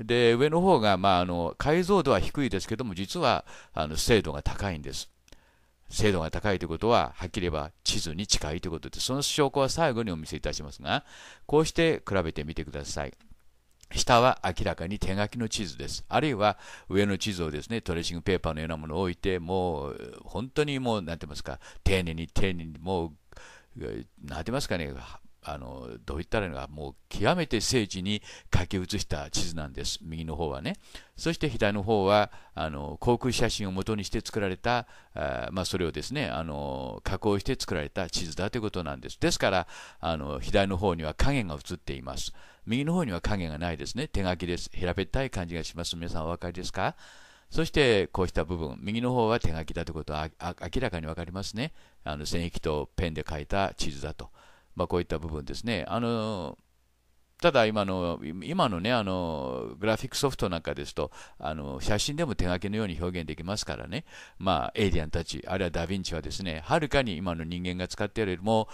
で、上の方が、まあ、あの、解像度は低いですけども、実は、あの、精度が高いんです。精度が高いということは、はっきり言えば地図に近いということで、その証拠は最後にお見せいたしますが、こうして比べてみてください。下は明らかに手書きの地図です。あるいは上の地図をですね、トレーシングペーパーのようなものを置いて、もう本当にもう、なんて言いますか、丁寧に丁寧に、もう、なんて言いますかね、あのどう言ったらいいのか、もう極めて精緻に書き写した地図なんです、右の方はね。そして左の方はあの航空写真を元にして作られた、あまあ、それをですねあの加工して作られた地図だということなんです。ですからあの、左の方には影が写っています。右の方には影がないですね、手書きです。平べったい感じがします。皆さんお分かりですかそしてこうした部分、右の方は手書きだということは明らかに分かりますね。あの線引きとペンで書いた地図だと。まあ、こういった部分ですね。あのただ今の、今のね、あの、グラフィックソフトなんかですと、あの、写真でも手書きのように表現できますからね、まあ、エイリアンたち、あるいはダヴィンチはですね、はるかに今の人間が使っているよりも、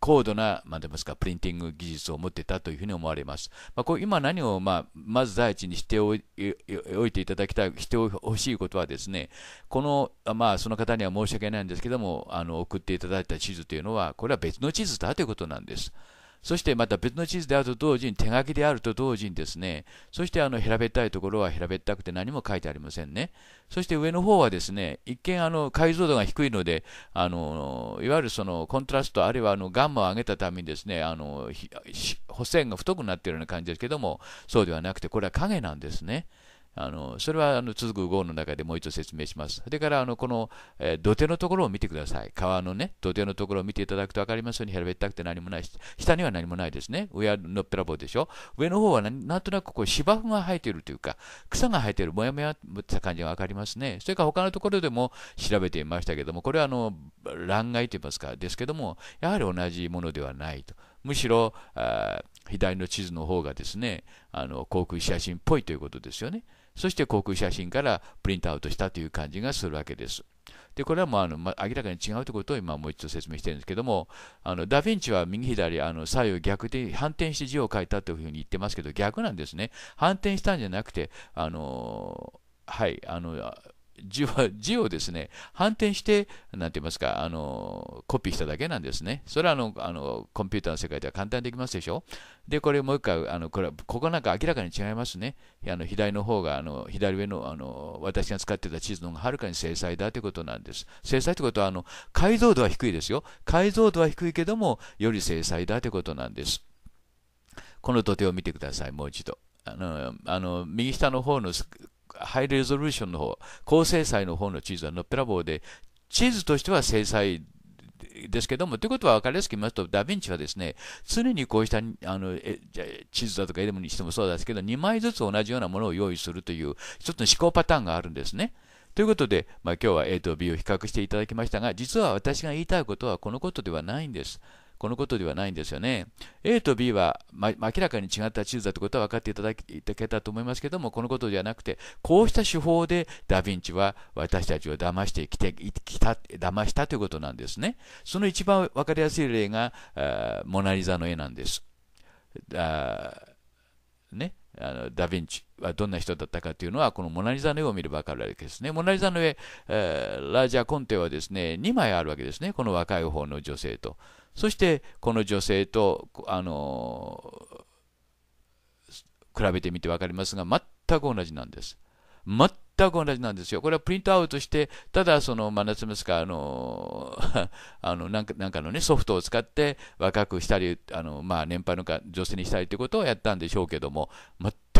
高度な、まあ、出ますか、プリンティング技術を持っていたというふうに思われます。まあ、こう今何を、まあ、まず第一にしておいていただきたい、してほしいことはですね、この、まあ、その方には申し訳ないんですけども、あの、送っていただいた地図というのは、これは別の地図だということなんです。そしてまた別の地図であると同時に手書きであると同時にですね、そしてあの平べったいところは平べったくて何も書いてありませんね。そして上の方はですね、一見あの解像度が低いので、あのいわゆるそのコントラスト、あるいはあのガンマを上げたためにですね、あの補線が太くなっているような感じですけども、そうではなくて、これは影なんですね。あのそれはあの続く5の中でもう一度説明します。それからあのこの、えー、土手のところを見てください。川のね、土手のところを見ていただくと分かりますように、平べったくて何もないし、下には何もないですね。上はのっぺらぼうでしょ。上の方はなんとなくこう芝生が生えているというか、草が生えている、もやもやった感じが分かりますね。それから他のところでも調べてみましたけども、これはあの乱害といいますか、ですけども、やはり同じものではないと。むしろあ左の地図の方がですね、あの航空写真っぽいということですよね。そして航空写真からプリントアウトしたという感じがするわけです。でこれはもうあの、ま明らかに違うということを今もう一度説明してるんですけどもあのダ・ヴィンチは右左あの左右逆で反転して字を書いたというふうに言ってますけど逆なんですね反転したんじゃなくてあのはいあの字は、字をですね、反転して、なんて言いますか、あの、コピーしただけなんですね。それはあの、あの、コンピューターの世界では簡単にできますでしょで、これもう一回、あの、これは、ここなんか明らかに違いますね。あの、左の方が、あの、左上の、あの、私が使ってた地図の方がはるかに精細だということなんです。精細ということは、あの、解像度は低いですよ。解像度は低いけども、より精細だということなんです。この土手を見てください、もう一度。あの、あの右下の方のハイレゾルーションの方、高精細の方の地図はのっぺらぼうで、地図としては精細ですけども、ということは分かりやすく言いますと、ダ・ヴィンチはですね、常にこうしたあのえ地図だとかエレムにしてもそうですけど、2枚ずつ同じようなものを用意するという、一つの思考パターンがあるんですね。ということで、まあ、今日は A と B を比較していただきましたが、実は私が言いたいことはこのことではないんです。このことではないんですよね。A と B は、ま、明らかに違った地図だということは分かっていただけたと思いますけども、このことではなくて、こうした手法でダ・ヴィンチは私たちを騙してきてきた、騙したということなんですね。その一番分かりやすい例が、あモナ・リザの絵なんです。あね、あのダ・ヴィンチはどんな人だったかというのは、このモナ・リザの絵を見れば分かるわけですね。モナ・リザの絵、えー、ラージャ・コンテはですね、2枚あるわけですね、この若い方の女性と。そしてこの女性とあの比べてみて分かりますが全く同じなんです。全く同じなんですよ。これはプリントアウトして、ただその、真夏ですか、あの、あのなんかなんかのね、ソフトを使って若くしたり、あのまあ、年配の女性にしたりということをやったんでしょうけども、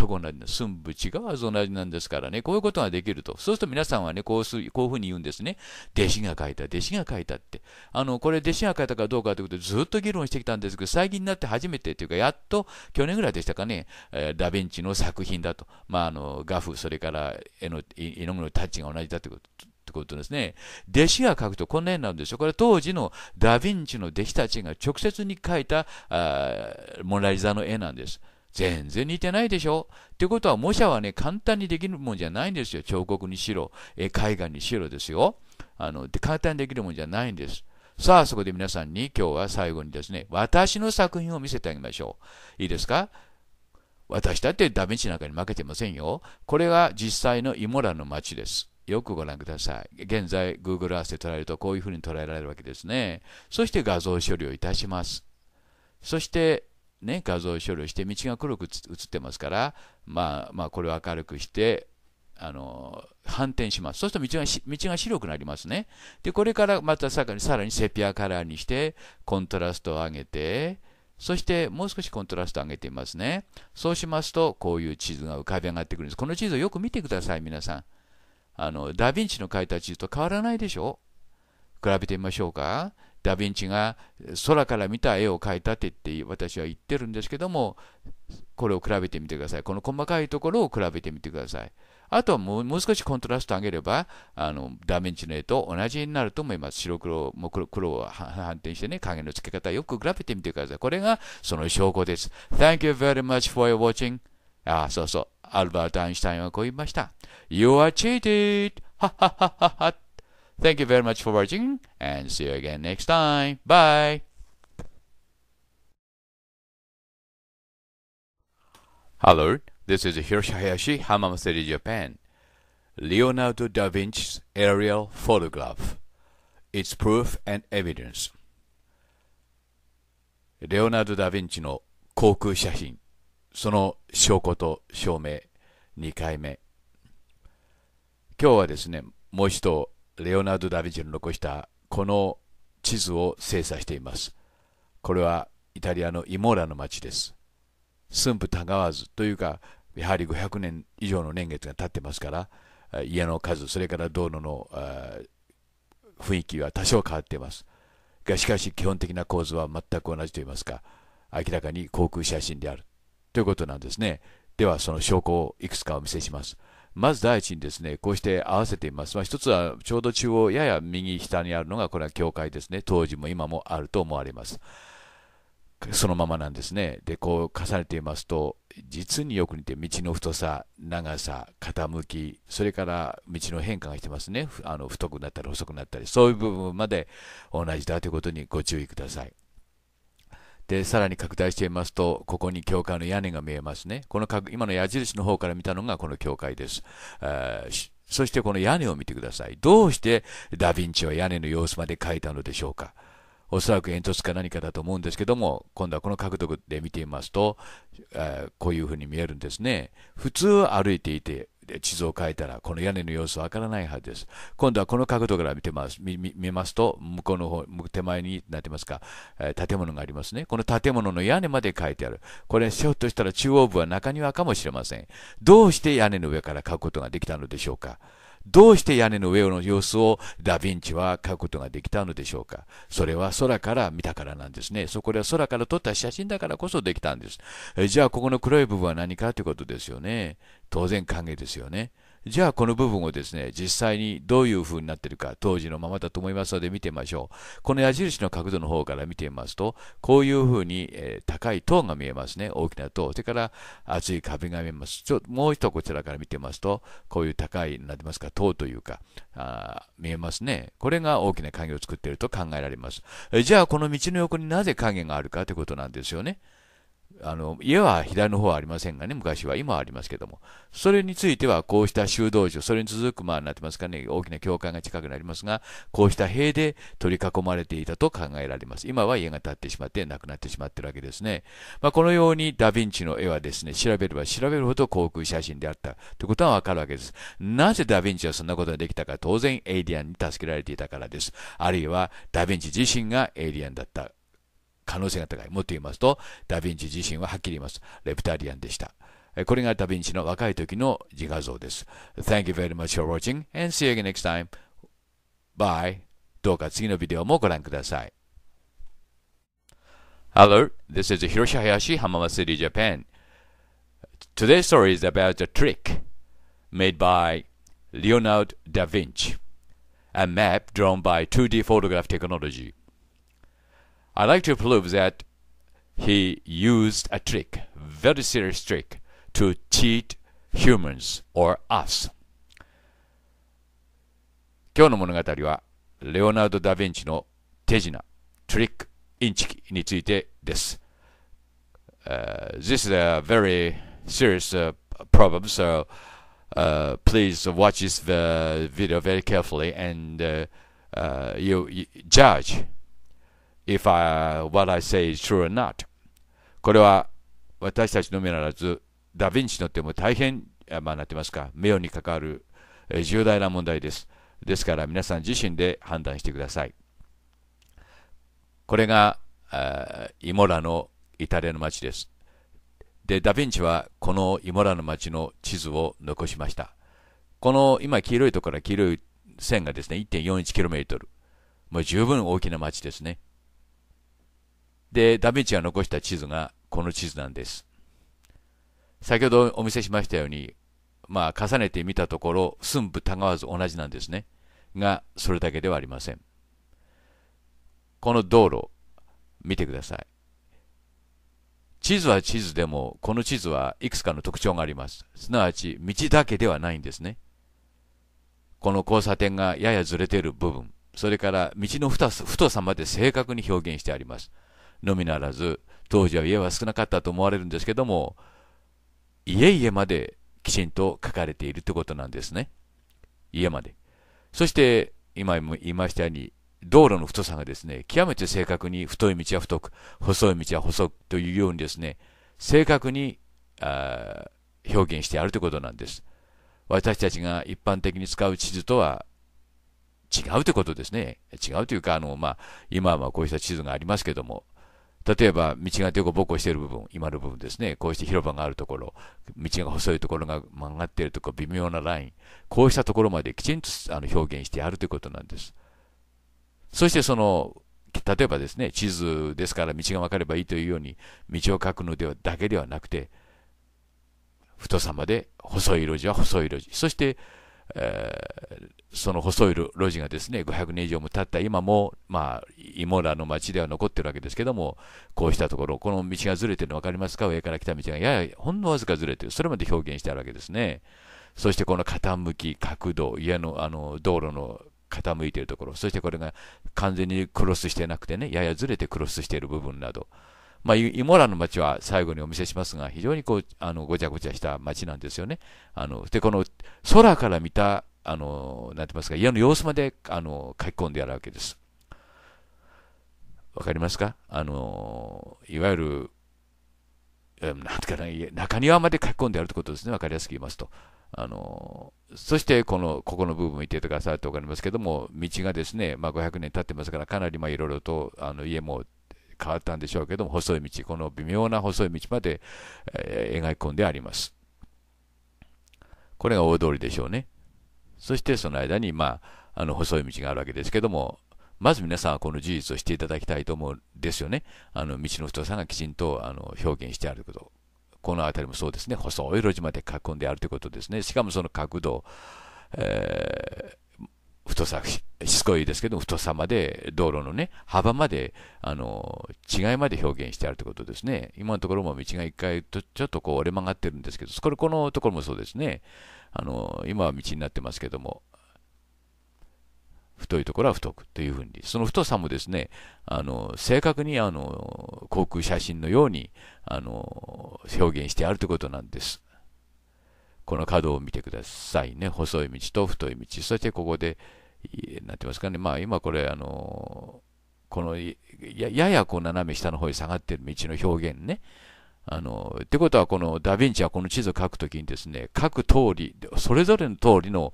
く同じ寸部違わず同じなんですからね、こういうことができると。そうすると皆さんはね、こうすこういうふうに言うんですね。弟子が書いた、弟子が書いたって。あの、これ弟子が書いたかどうかということでずっと議論してきたんですけど、最近になって初めてというか、やっと去年ぐらいでしたかね、えダヴィンチの作品だと。まあ、あの、画風、それから絵の、絵の具のタッチが同じだということ。ってことですね。弟子が書くとこんな絵になるんですよ。これ当時のダ・ヴィンチの弟子たちが直接に描いたあモナ・リザの絵なんです。全然似てないでしょってことは模写はね、簡単にできるもんじゃないんですよ。彫刻にしろ、絵絵画にしろですよ。あの、で、簡単にできるもんじゃないんです。さあ、そこで皆さんに今日は最後にですね、私の作品を見せてあげましょう。いいですか私だってダメーンチなんかに負けてませんよ。これが実際のイモラの街です。よくご覧ください。現在、Google Earth で捉えるとこういうふうに捉えられるわけですね。そして画像処理をいたします。そして、ね、画像処理をして道が黒く映ってますから、まあ、まあこれを明るくしてあの反転します。そうすると道が道が白くなりますね。でこれからまたさらにさらにセピアカラーにしてコントラストを上げてそしてもう少しコントラストを上げてみますね。そうしますとこういう地図が浮かび上がってくるんです。この地図をよく見てください皆さん。あのダ・ヴィンチの描いた地図と変わらないでしょ比べてみましょうか。ダ・ヴィンチが空から見た絵を描いたってって私は言ってるんですけどもこれを比べてみてくださいこの細かいところを比べてみてくださいあとはもう少しコントラスト上げればあのダ・ヴィンチの絵と同じになると思います白黒も黒黒を反転してね影の付け方よく比べてみてくださいこれがその証拠です Thank you very much for your watching ああそうそうアルバート・アインシュタインはこう言いました You are cheated! ははははは Thank you very much for watching and see you again next time. Bye. Hello, this is Hiroshi Hayashi, Hamama City, Japan. Leonardo da Vinci's aerial photograph. Its proof and evidence. Leonardo da レオナルド・ダ・ヴィンチの航空写真、その証拠と証明、2回目。今日はですね、もう一度レオナルド・ダ・ヴィンチの残したこの地図を精査しています。これはイタリアのイモーラの町です。寸布たがわずというか、やはり500年以上の年月が経ってますから、家の数、それから道路の雰囲気は多少変わっています。が、しかし基本的な構図は全く同じといいますか、明らかに航空写真であるということなんですね。では、その証拠をいくつかお見せします。まず第一にですね、こうして合わせています。まあ、一つはちょうど中央、やや右下にあるのが、これは教会ですね。当時も今もあると思われます。そのままなんですね。で、こう重ねていますと、実によく似て道の太さ、長さ、傾き、それから道の変化がしてますね。あの太くなったり細くなったり、そういう部分まで同じだということにご注意ください。で、さらに拡大してみますと、ここに教会の屋根が見えますね。この今の矢印の方から見たのがこの教会です。そしてこの屋根を見てください。どうしてダヴィンチは屋根の様子まで描いたのでしょうか。おそらく煙突か何かだと思うんですけども、今度はこの角度で見てみますと、えこういうふうに見えるんですね。普通歩いていて、地図を変えたら、この屋根の様子わからないはずです。今度はこの角度から見てます見見ますと、向こうの方、手前になってますか、えー、建物がありますね。この建物の屋根まで書いてある。これ、ひょっとしたら中央部は中庭かもしれません。どうして屋根の上から書くことができたのでしょうか。どうして屋根の上の様子をダ・ヴィンチは書くことができたのでしょうかそれは空から見たからなんですね。そこでは空から撮った写真だからこそできたんです。えじゃあ、ここの黒い部分は何かということですよね。当然歓迎ですよね。じゃあこの部分をですね、実際にどういう風になってるか、当時のままだと思いますので見てみましょう。この矢印の角度の方から見てみますと、こういう風に、え高い塔が見えますね。大きな塔。それから厚い壁が見えます。ちょもう一度こちらから見てますと、こういう高い、なってますか、塔というかあ、見えますね。これが大きな影を作っていると考えられます。じゃあこの道の横になぜ影があるかということなんですよね。あの家は左の方はありませんがね、昔は、今はありますけども、それについてはこうした修道場、それに続く、まあ、なってますかね、大きな教会が近くなりますが、こうした塀で取り囲まれていたと考えられます。今は家が建ってしまって、亡くなってしまってるわけですね。まあ、このようにダ・ヴィンチの絵はですね、調べれば調べるほど航空写真であったということはわかるわけです。なぜダ・ヴィンチはそんなことができたか、当然エイリアンに助けられていたからです。あるいはダ・ヴィンチ自身がエイリアンだった可能性が高い。もっと言いますと、ダ・ヴィンチ自身ははっきり言います。レプタリアンでした。これがダ・ヴィンチの若い時の自画像です。Thank you very much for watching and see you again next time. Bye. どうか次のビデオもご覧ください。Hello, this is Hiroshi Hayashi, Hamama City, Japan. Today's story is about a trick made by Leonardo da Vinci, a map drawn by 2D photograph technology. I like to prove that he used a trick, very serious trick, to cheat humans or us. 今日の物語は、レオナルド・ダ・ヴィンチの手品、トリック・インチキについてです。Uh, this is a very serious uh, problem, so uh, please watch this uh, video very carefully and uh, uh, you, you judge. if I, what I say is true or not これは私たちのみならずダ・ヴィンチの手も大変、まあ、なってますか名誉に関わる重大な問題ですですから皆さん自身で判断してくださいこれがイモラのイタリアの街ですでダ・ヴィンチはこのイモラの街の地図を残しましたこの今黄色いところから黄色い線がですね 1.41km もう十分大きな街ですねで、ダヴィンチが残した地図がこの地図なんです。先ほどお見せしましたように、まあ、重ねてみたところ、寸部たがわず同じなんですね。が、それだけではありません。この道路、見てください。地図は地図でも、この地図はいくつかの特徴があります。すなわち、道だけではないんですね。この交差点がややずれている部分、それから道の太さまで正確に表現してあります。のみならず、当時は家は少なかったと思われるんですけども、家々まできちんと書かれているということなんですね。家まで。そして、今も言いましたように、道路の太さがですね、極めて正確に太い道は太く、細い道は細くというようにですね、正確にあ表現してあるということなんです。私たちが一般的に使う地図とは違うということですね。違うというか、あの、まあ、今はこうした地図がありますけども、例えば、道がデコボコしている部分、今の部分ですね、こうして広場があるところ、道が細いところが曲がっているところ、微妙なライン、こうしたところまできちんとあの表現してやるということなんです。そしてその、例えばですね、地図ですから道が分かればいいというように、道を書くのではだけではなくて、太さまで細い路地は細い路地、そして、えー、その細い路地がですね、500年以上も経った今も、まあ、モラの町では残ってるわけですけども、こうしたところ、この道がずれてるの分かりますか上から来た道がややほんのわずかずれてる。それまで表現してあるわけですね。そしてこの傾き、角度、家の、あの、道路の傾いているところ、そしてこれが完全にクロスしてなくてね、ややずれてクロスしている部分など、まあ、イモラの町は最後にお見せしますが、非常にこうあのごちゃごちゃした町なんですよね。あので、この空から見たあの、なんてますか、家の様子まで、あの、書き込んでやるわけです。わかりますかあの、いわゆる、なんかな、中庭まで書き込んでやるということですね。わかりやすく言いますと。あの、そして、この、ここの部分見てくださいとわかりますけども、道がですね、まあ、500年経ってますから、かなり、まあ、いろいろと、あの、家も変わったんでしょうけども、細い道、この微妙な細い道まで、えー、描き込んであります。これが大通りでしょうね。そしてその間に、まあ、あの細い道があるわけですけども、まず皆さんはこの事実を知っていただきたいと思うんですよね。あの道の太さがきちんとあの表現してあること。この辺りもそうですね、細い路地まで囲んであるということですね。しかもその角度、えー、太さ、しつこいですけど、太さまで、道路のね、幅まで、あの、違いまで表現してあるということですね。今のところも道が一回と、ちょっとこう折れ曲がってるんですけど、これ、このところもそうですね。あの今は道になってますけども、太いところは太くというふうに、その太さもですね、あの正確にあの航空写真のようにあの表現してあるということなんです。この角を見てくださいね。細い道と太い道。そしてここで、なんてますかね。まあ今これ、あの、このややこう斜め下の方へ下がってる道の表現ね。あの、ってことは、このダヴィンチはこの地図を書くときにですね、各通り、それぞれの通りの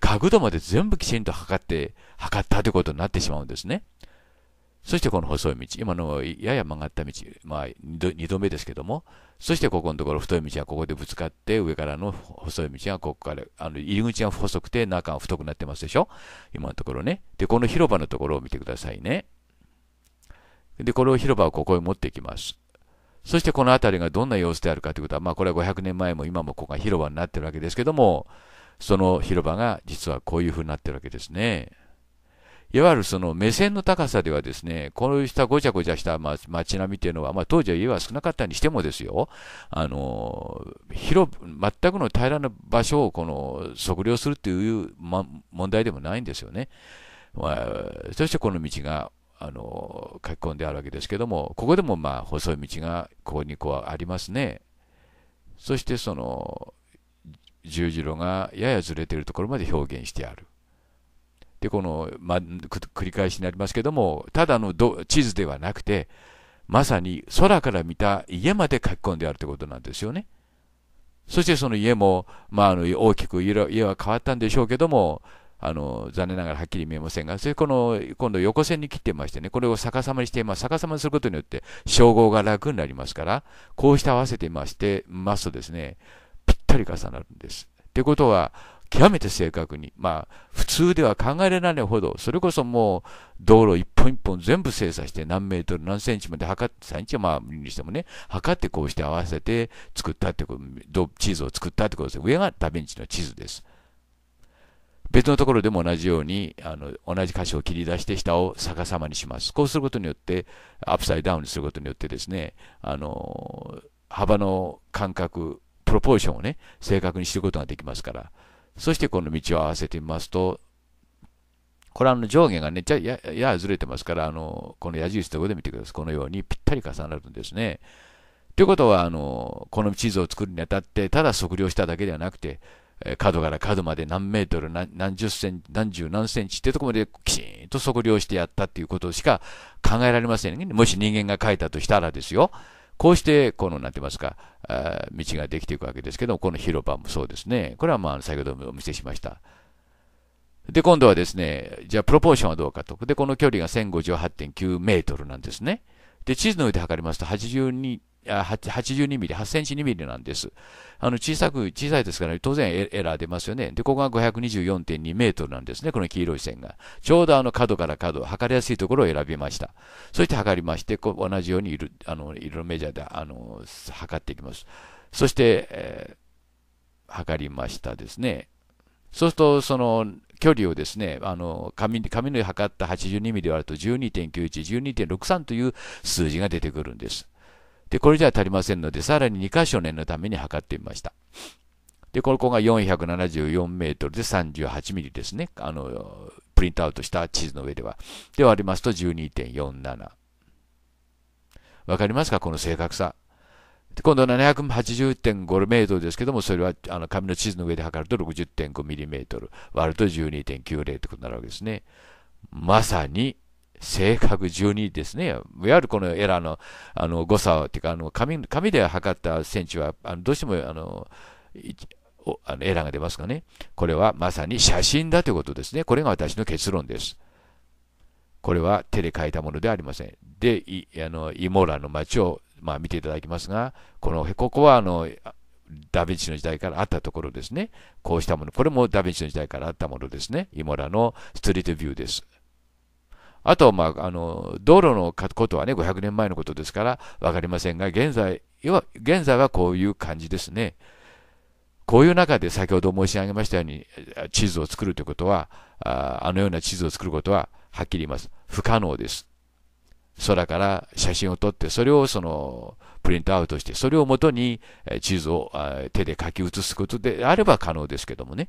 角度まで全部きちんと測って、測ったということになってしまうんですね。そしてこの細い道、今のやや曲がった道、まあ2度目ですけども、そしてここのところ太い道がここでぶつかって、上からの細い道がここから、あの入り口が細くて中が太くなってますでしょ今のところね。で、この広場のところを見てくださいね。で、これを広場をここへ持っていきます。そしてこの辺りがどんな様子であるかということは、まあ、これは500年前も今もここが広場になってるわけですけども、その広場が実はこういうふうになってるわけですね。いわゆるその目線の高さではですね、こうしたごちゃごちゃした街並みというのは、まあ、当時は家は少なかったにしてもですよ、あの、広、全くの平らな場所をこの測量するという、ま、問題でもないんですよね。まあ、そしてこの道があの書き込んであるわけですけどもここでもまあ細い道がここにこうありますねそしてその十字路がややずれているところまで表現してあるでこの、ま繰り返しになりますけどもただの地図ではなくてまさに空から見た家まで書き込んであるということなんですよねそしてその家も、まあ、あの大きく家は変わったんでしょうけどもあの残念ながらはっきり見えませんが、それこの今度横線に切ってましてね、これを逆さまにしてま逆さまにすることによって、照合が楽になりますから、こうして合わせてましてますとですね、ぴったり重なるんです。ってことは、極めて正確に、まあ、普通では考えられないほど、それこそもう、道路一本一本全部精査して、何メートル、何センチまで測って、3日。ンチはまあ、にしてもね、測ってこうして合わせて作ったってこと、地図を作ったってことです。上がダヴィンチの地図です。別のところでも同じようにあの同じ箇所を切り出して下を逆さまにしますこうすることによってアップサイダウンにすることによってですねあの幅の間隔プロポーションをね正確に知ることができますからそしてこの道を合わせてみますとこれはの上下がね、ちゃややずれてますから、あのこの矢印のところで見てください。このようにぴったり重なるんですね。ということは、あのこの地図を作るにあたって、ただ測量しただけではなくて、角から角まで何メートル何十センチ、何十何センチってとこまできちんと測量してやったっていうことしか考えられませんね。もし人間が書いたとしたらですよ。こうして、この、なんて言いますか、道ができていくわけですけども、この広場もそうですね。これはまあ、先ほどもお見せしました。で、今度はですね、じゃあ、プロポーションはどうかと。で、この距離が1058.9メートルなんですね。で、地図の上で測りますと82、82ミリ、8センチ2ミリなんです。あの、小さく、小さいですから、当然エラー出ますよね。で、ここが524.2メートルなんですね、この黄色い線が。ちょうどあの角から角、測りやすいところを選びました。そして測りまして、こ同じようにいる、あの、いろいろメジャーで、あの、測っていきます。そして、えー、測りましたですね。そうすると、その、距離をですね、あの紙紙の測った82ミリ割ると12.91、12.63という数字が出てくるんです。で、これじゃ足りませんので、さらに2箇所念のために測ってみました。で、ここが474メートルで38ミリですね。あの、プリントアウトした地図の上では。で割りますと12.47。わかりますかこの正確さ。今度は780.5メートルですけども、それはあの紙の地図の上で測ると60.5ミリメートル、割ると12.90ってことになるわけですね。まさに正確12ですね。いわゆるこのエラーのあの誤差っていうか、あの紙紙で測ったセンチは、あのどうしてもあのあのエラーが出ますかね、これはまさに写真だということですね。これが私の結論です。これは手で書いたものではありません。で、あのイモラの街をまあ、見ていただきますが、この、ここはあの、ダヴィンチの時代からあったところですね。こうしたもの。これもダヴィンチの時代からあったものですね。イモラのストリートビューです。あと、まあ、あの、道路のことはね、500年前のことですから、わかりませんが、現在は、現在はこういう感じですね。こういう中で先ほど申し上げましたように、地図を作るということは、あのような地図を作ることは、はっきり言います。不可能です。空から写真を撮って、それをその、プリントアウトして、それを元に地図を手で書き写すことであれば可能ですけどもね。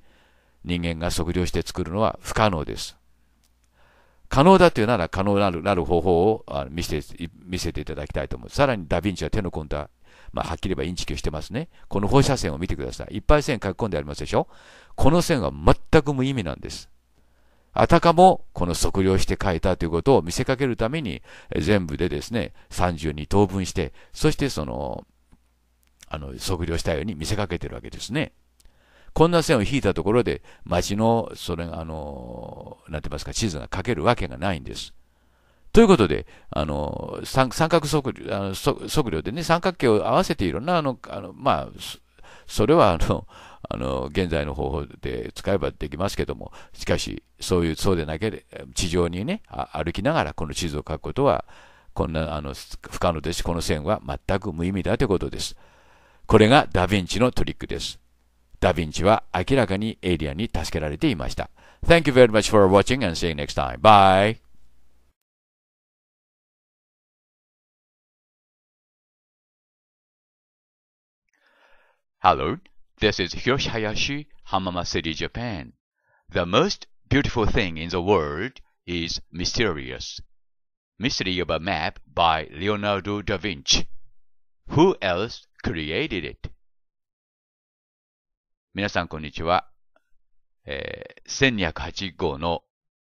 人間が測量して作るのは不可能です。可能だというなら可能なるなる方法を見せて見せていただきたいと思う。さらにダヴィンチは手の込んだ、まあ、はっきり言えばインチキをしてますね。この放射線を見てください。いっぱい線書き込んでありますでしょこの線は全く無意味なんです。あたかもこの測量して書いたということを見せかけるために、全部でですね、32等分して、そしてその、あの、測量したように見せかけてるわけですね。こんな線を引いたところで、町の、それ、あの、なんて言いますか、地図が書けるわけがないんです。ということで、あの、三角測量あの測量でね、三角形を合わせていろんな、あの、あのまあ、それはあの、あの現在の方法で使えばできますけども、しかし、そういう、そうでなければ、地上にね、歩きながらこの地図を書くことは、こんなあの不可能ですし、この線は全く無意味だということです。これがダヴィンチのトリックです。ダヴィンチは明らかにエイリアンに助けられていました。Thank you very much for watching and see you next time. Bye! Hello. This is h i r o s h i h a y a s h i Hamama City, Japan. The most beautiful thing in the world is mysterious. Mystery of a Map by Leonardo da Vinci. Who else created it? 皆さん、こんにちは。えー、1208号の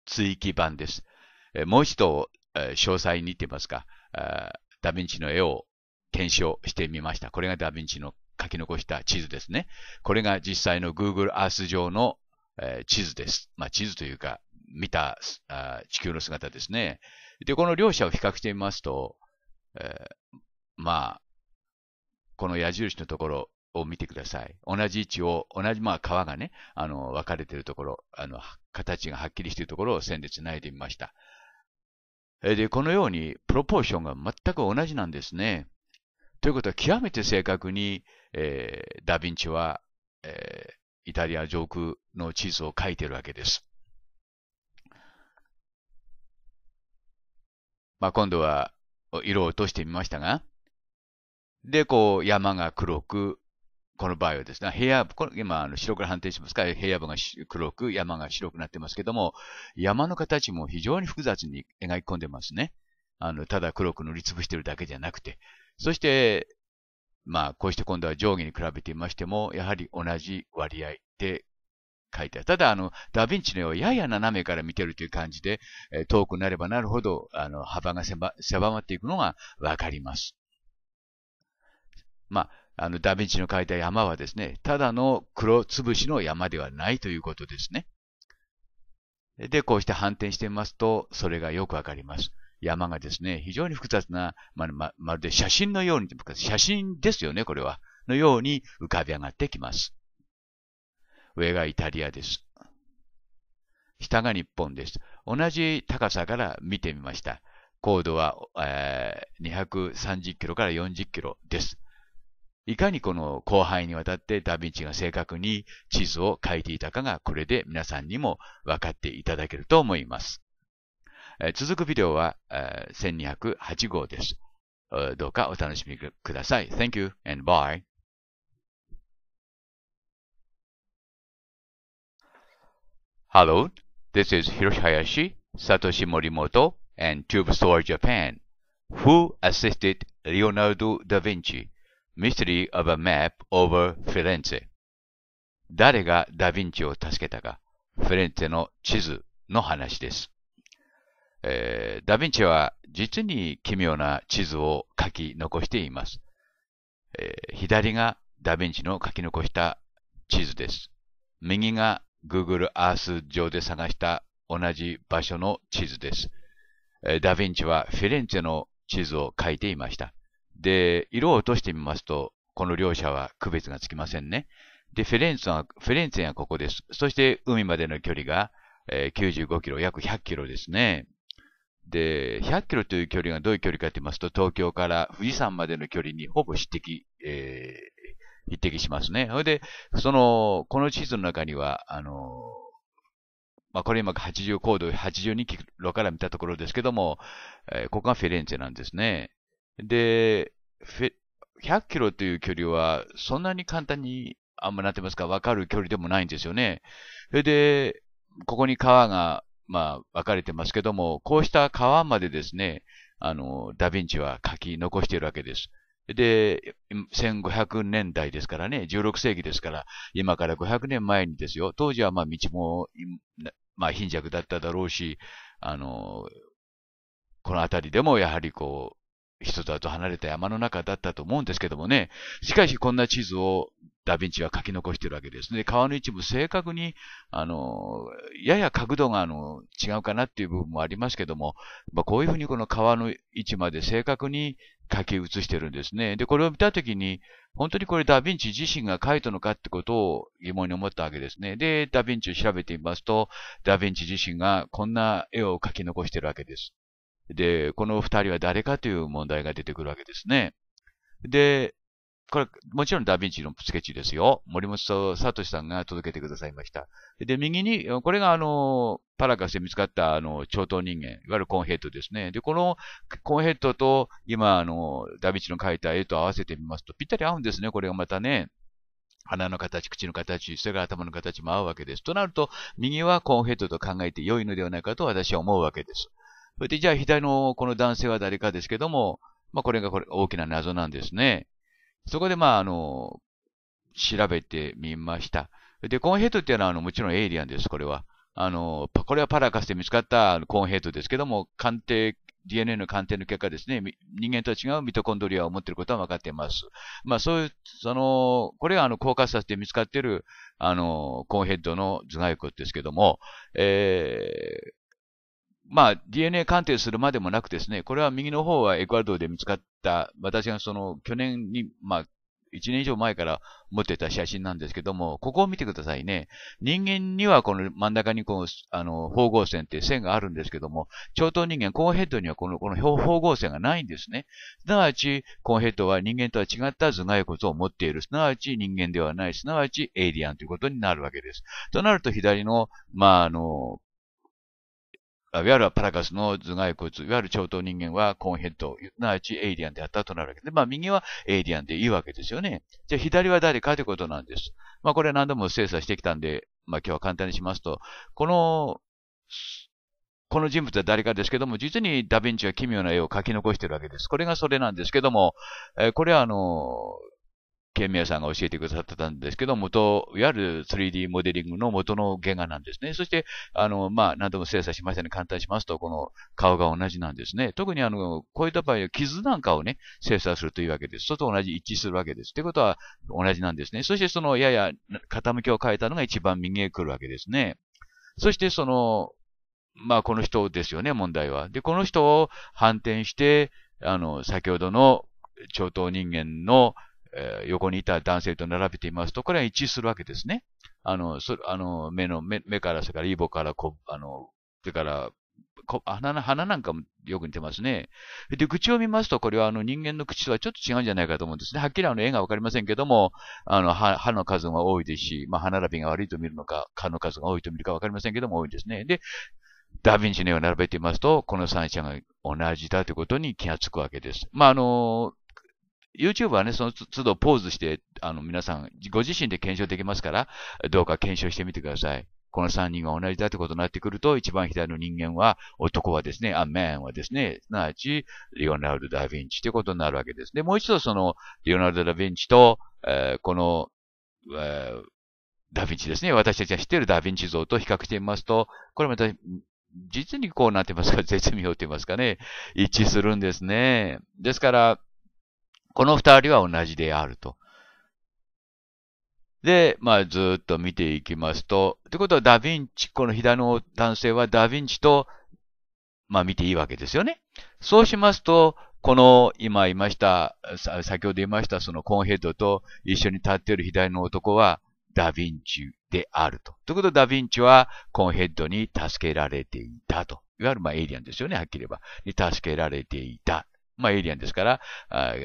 追記版です。えー、もう一度、えー、詳細に言ってますか、ダヴィンチの絵を検証してみました。これがダヴィンチの書き残した地図ですね。これが実際の Google Earth 上の、えー、地図です。まあ、地図というか、見た地球の姿ですね。で、この両者を比較してみますと、えー、まあ、この矢印のところを見てください。同じ位置を、同じ、まあ、川がね、あの、分かれているところ、あの、形がはっきりしているところを線で繋いでみました。で、このように、プロポーションが全く同じなんですね。ということは極めて正確に、えー、ダヴィンチは、えー、イタリア上空の地図を描いているわけです。まあ、今度は色を落としてみましたが、で、こう山が黒く、この場合はですね、平野部、今あの白黒判定しますから、平野部が黒く、山が白くなってますけども、山の形も非常に複雑に描き込んでますね。あの、ただ黒く塗りつぶしてるだけじゃなくて、そして、まあ、こうして今度は上下に比べてみましても、やはり同じ割合で書いてある。ただ、あの、ダヴィンチの絵をやや斜めから見てるという感じで、え遠くなればなるほど、あの、幅が狭まっていくのがわかります。まあ、あの、ダヴィンチの描いた山はですね、ただの黒つぶしの山ではないということですね。で、こうして反転してみますと、それがよくわかります。山がですね、非常に複雑な、まままるで写真のように、写真ですよね、これは。のように浮かび上がってきます。上がイタリアです。下が日本です。同じ高さから見てみました。高度は、えー、230キロから40キロです。いかにこの広範囲にわたってダヴィンチが正確に地図を書いていたかがこれで皆さんにも分かっていただけると思います。続くビデオは1208号です。どうかお楽しみください。Thank you and bye. Hello, This is Hiroshi Hayashi, Satoshi Morimoto, and Tube Store Japan, who assisted Leonardo da Vinci, Mystery of a Map over Firenze. 誰がダヴィンチを助けたか、フ r レンツェの地図の話です。えー、ダヴィンチは実に奇妙な地図を書き残しています。えー、左がダヴィンチの書き残した地図です。右が Google Earth 上で探した同じ場所の地図です。えー、ダヴィンチはフィレンツェの地図を書いていました。で、色を落としてみますと、この両者は区別がつきませんね。で、フィレンツェは、フレンツェはここです。そして海までの距離が、えー、95キロ、約100キロですね。で、100キロという距離がどういう距離かと言いますと、東京から富士山までの距離にほぼ匹敵、えー、匹敵しますね。それで、その、この地図の中には、あの、まあ、これ今80高度82キロから見たところですけども、えー、ここがフェレンツェなんですね。で、100キロという距離は、そんなに簡単に、あんまなってますか、わかる距離でもないんですよね。それで、ここに川がまあ、分かれてますけども、こうした川までですね、あの、ダヴィンチは書き残しているわけです。で、1500年代ですからね、16世紀ですから、今から500年前にですよ、当時はまあ道も、まあ貧弱だっただろうし、あの、この辺りでもやはりこう、人だと離れた山の中だったと思うんですけどもね、しかしこんな地図をダヴィンチは書き残しているわけです。で、川の一部正確に、あの、やや角度があの違うかなっていう部分もありますけども、まあ、こういうふうにこの川の位置まで正確に書き写してるんですね。で、これを見たときに、本当にこれダヴィンチ自身が書いたのかってことを疑問に思ったわけですね。で、ダヴィンチを調べてみますと、ダヴィンチ自身がこんな絵を書き残してるわけです。で、この二人は誰かという問題が出てくるわけですね。で、これ、もちろんダヴィンチのスケッチですよ。森本さとしさんが届けてくださいました。で、右に、これがあの、パラカスで見つかったあの、超等人間、いわゆるコンヘッドですね。で、このコンヘッドと、今、あの、ダヴィンチの描いた絵と合わせてみますと、ぴったり合うんですね。これがまたね。鼻の形、口の形、それから頭の形も合うわけです。となると、右はコンヘッドと考えて良いのではないかと私は思うわけです。それで、じゃあ左のこの男性は誰かですけども、まあこれがこれ大きな謎なんですね。そこで、まあ、あの、調べてみました。で、コーンヘッドっていうのは、あの、もちろんエイリアンです、これは。あの、これはパラカスで見つかったコーンヘッドですけども、鑑定 DNA の鑑定の結果ですね、人間とは違うミトコンドリアを持っていることは分かっています。まあそういう、その、これはあの、高サスで見つかっている、あの、コーンヘッドの頭蓋骨ですけども、えまあ、DNA 鑑定するまでもなくですね、これは右の方はエクアドルで見つかった、私がその去年に、まあ、1年以上前から持ってた写真なんですけども、ここを見てくださいね。人間にはこの真ん中にこの、あの、縫合線って線があるんですけども、超等人間、コーンヘッドにはこの、この縫合線がないんですね。すなわち、コーンヘッドは人間とは違った頭蓋骨を持っている。すなわち人間ではない。すなわちエイリアンということになるわけです。となると左の、まあ、あの、いわゆるパラカスの頭蓋骨、いわゆる超等人間はコーンヘッド、なあちエイリアンであったとなるわけで、まあ右はエイリアンでいいわけですよね。じゃあ左は誰かということなんです。まあこれ何度も精査してきたんで、まあ今日は簡単にしますと、この、この人物は誰かですけども、実にダヴィンチは奇妙な絵を描き残しているわけです。これがそれなんですけども、えー、これはあのー、ケンミヤさんが教えてくださってたんですけど、元、いわゆる 3D モデリングの元の原画なんですね。そして、あの、まあ、何度も精査しましたね。簡単にしますと、この顔が同じなんですね。特にあの、こういった場合は傷なんかをね、精査するというわけです。外と同じ一致するわけです。ということは同じなんですね。そしてその、やや傾きを変えたのが一番右へ来るわけですね。そしてその、まあ、この人ですよね、問題は。で、この人を反転して、あの、先ほどの、超等人間のえー、横にいた男性と並べてみますと、これは一致するわけですね。あの、そあの目の目、目から、それからイボからこ、あの、それからこ鼻、鼻なんかもよく似てますね。で、口を見ますと、これはあの人間の口とはちょっと違うんじゃないかと思うんですね。はっきりあの絵がわかりませんけども、あの歯、歯の数が多いですし、まあ、歯並びが悪いと見るのか、歯の数が多いと見るかわかりませんけども、多いんですね。で、ダヴィンチの絵を並べていますと、この三者が同じだということに気がつくわけです。まあ、あの、YouTube はね、その都度ポーズして、あの、皆さん、ご自身で検証できますから、どうか検証してみてください。この三人が同じだってことになってくると、一番左の人間は、男はですね、あ、メンはですね、すなわち、リオナルド・ダ・ヴィンチということになるわけです。で、もう一度その、リオナルド・ダ・ヴィンチと、えー、この、えー、ダ・ヴィンチですね、私たちが知っているダ・ヴィンチ像と比較してみますと、これまた、実にこうなってますか、絶妙と言いますかね、一致するんですね。ですから、この二人は同じであると。で、まあ、ずっと見ていきますと、ってことはダヴィンチ、この左の男性はダヴィンチと、まあ見ていいわけですよね。そうしますと、この今言いました、先ほど言いましたそのコンヘッドと一緒に立っている左の男はダヴィンチであると。ということでダヴィンチはコンヘッドに助けられていたと。いわゆるまあエイリアンですよね、はっきり言えば。に助けられていた。まあ、エイリアンですから、あ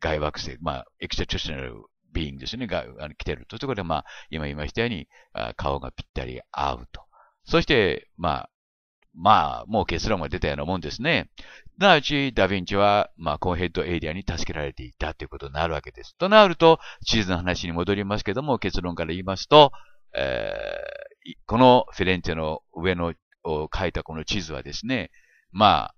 外惑星、まあ、エクセチュショナルビーンですね、があの来てるというところで、まあ、今言いましたように、あ顔がぴったり合うと。そして、まあ、まあ、もう結論が出たようなもんですね。なあち、ダヴィンチは、まあ、コンヘッドエイリアに助けられていたということになるわけです。となると、地図の話に戻りますけども、結論から言いますと、えー、このフィレンツェの上のを書いたこの地図はですね、まあ、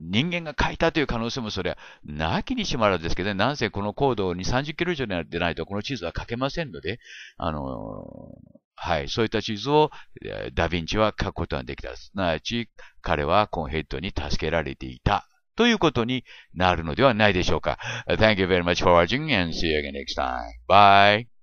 人間が書いたという可能性もそれは、なきにしもあらずですけどね、なんせこの高度に30キロ以上でないとこの地図は書けませんので、あのはい、そういった地図をダヴィンチは書くことができた。すなわち、彼はコンヘッドに助けられていた。ということになるのではないでしょうか。Thank you very much for watching and see you again next time. Bye!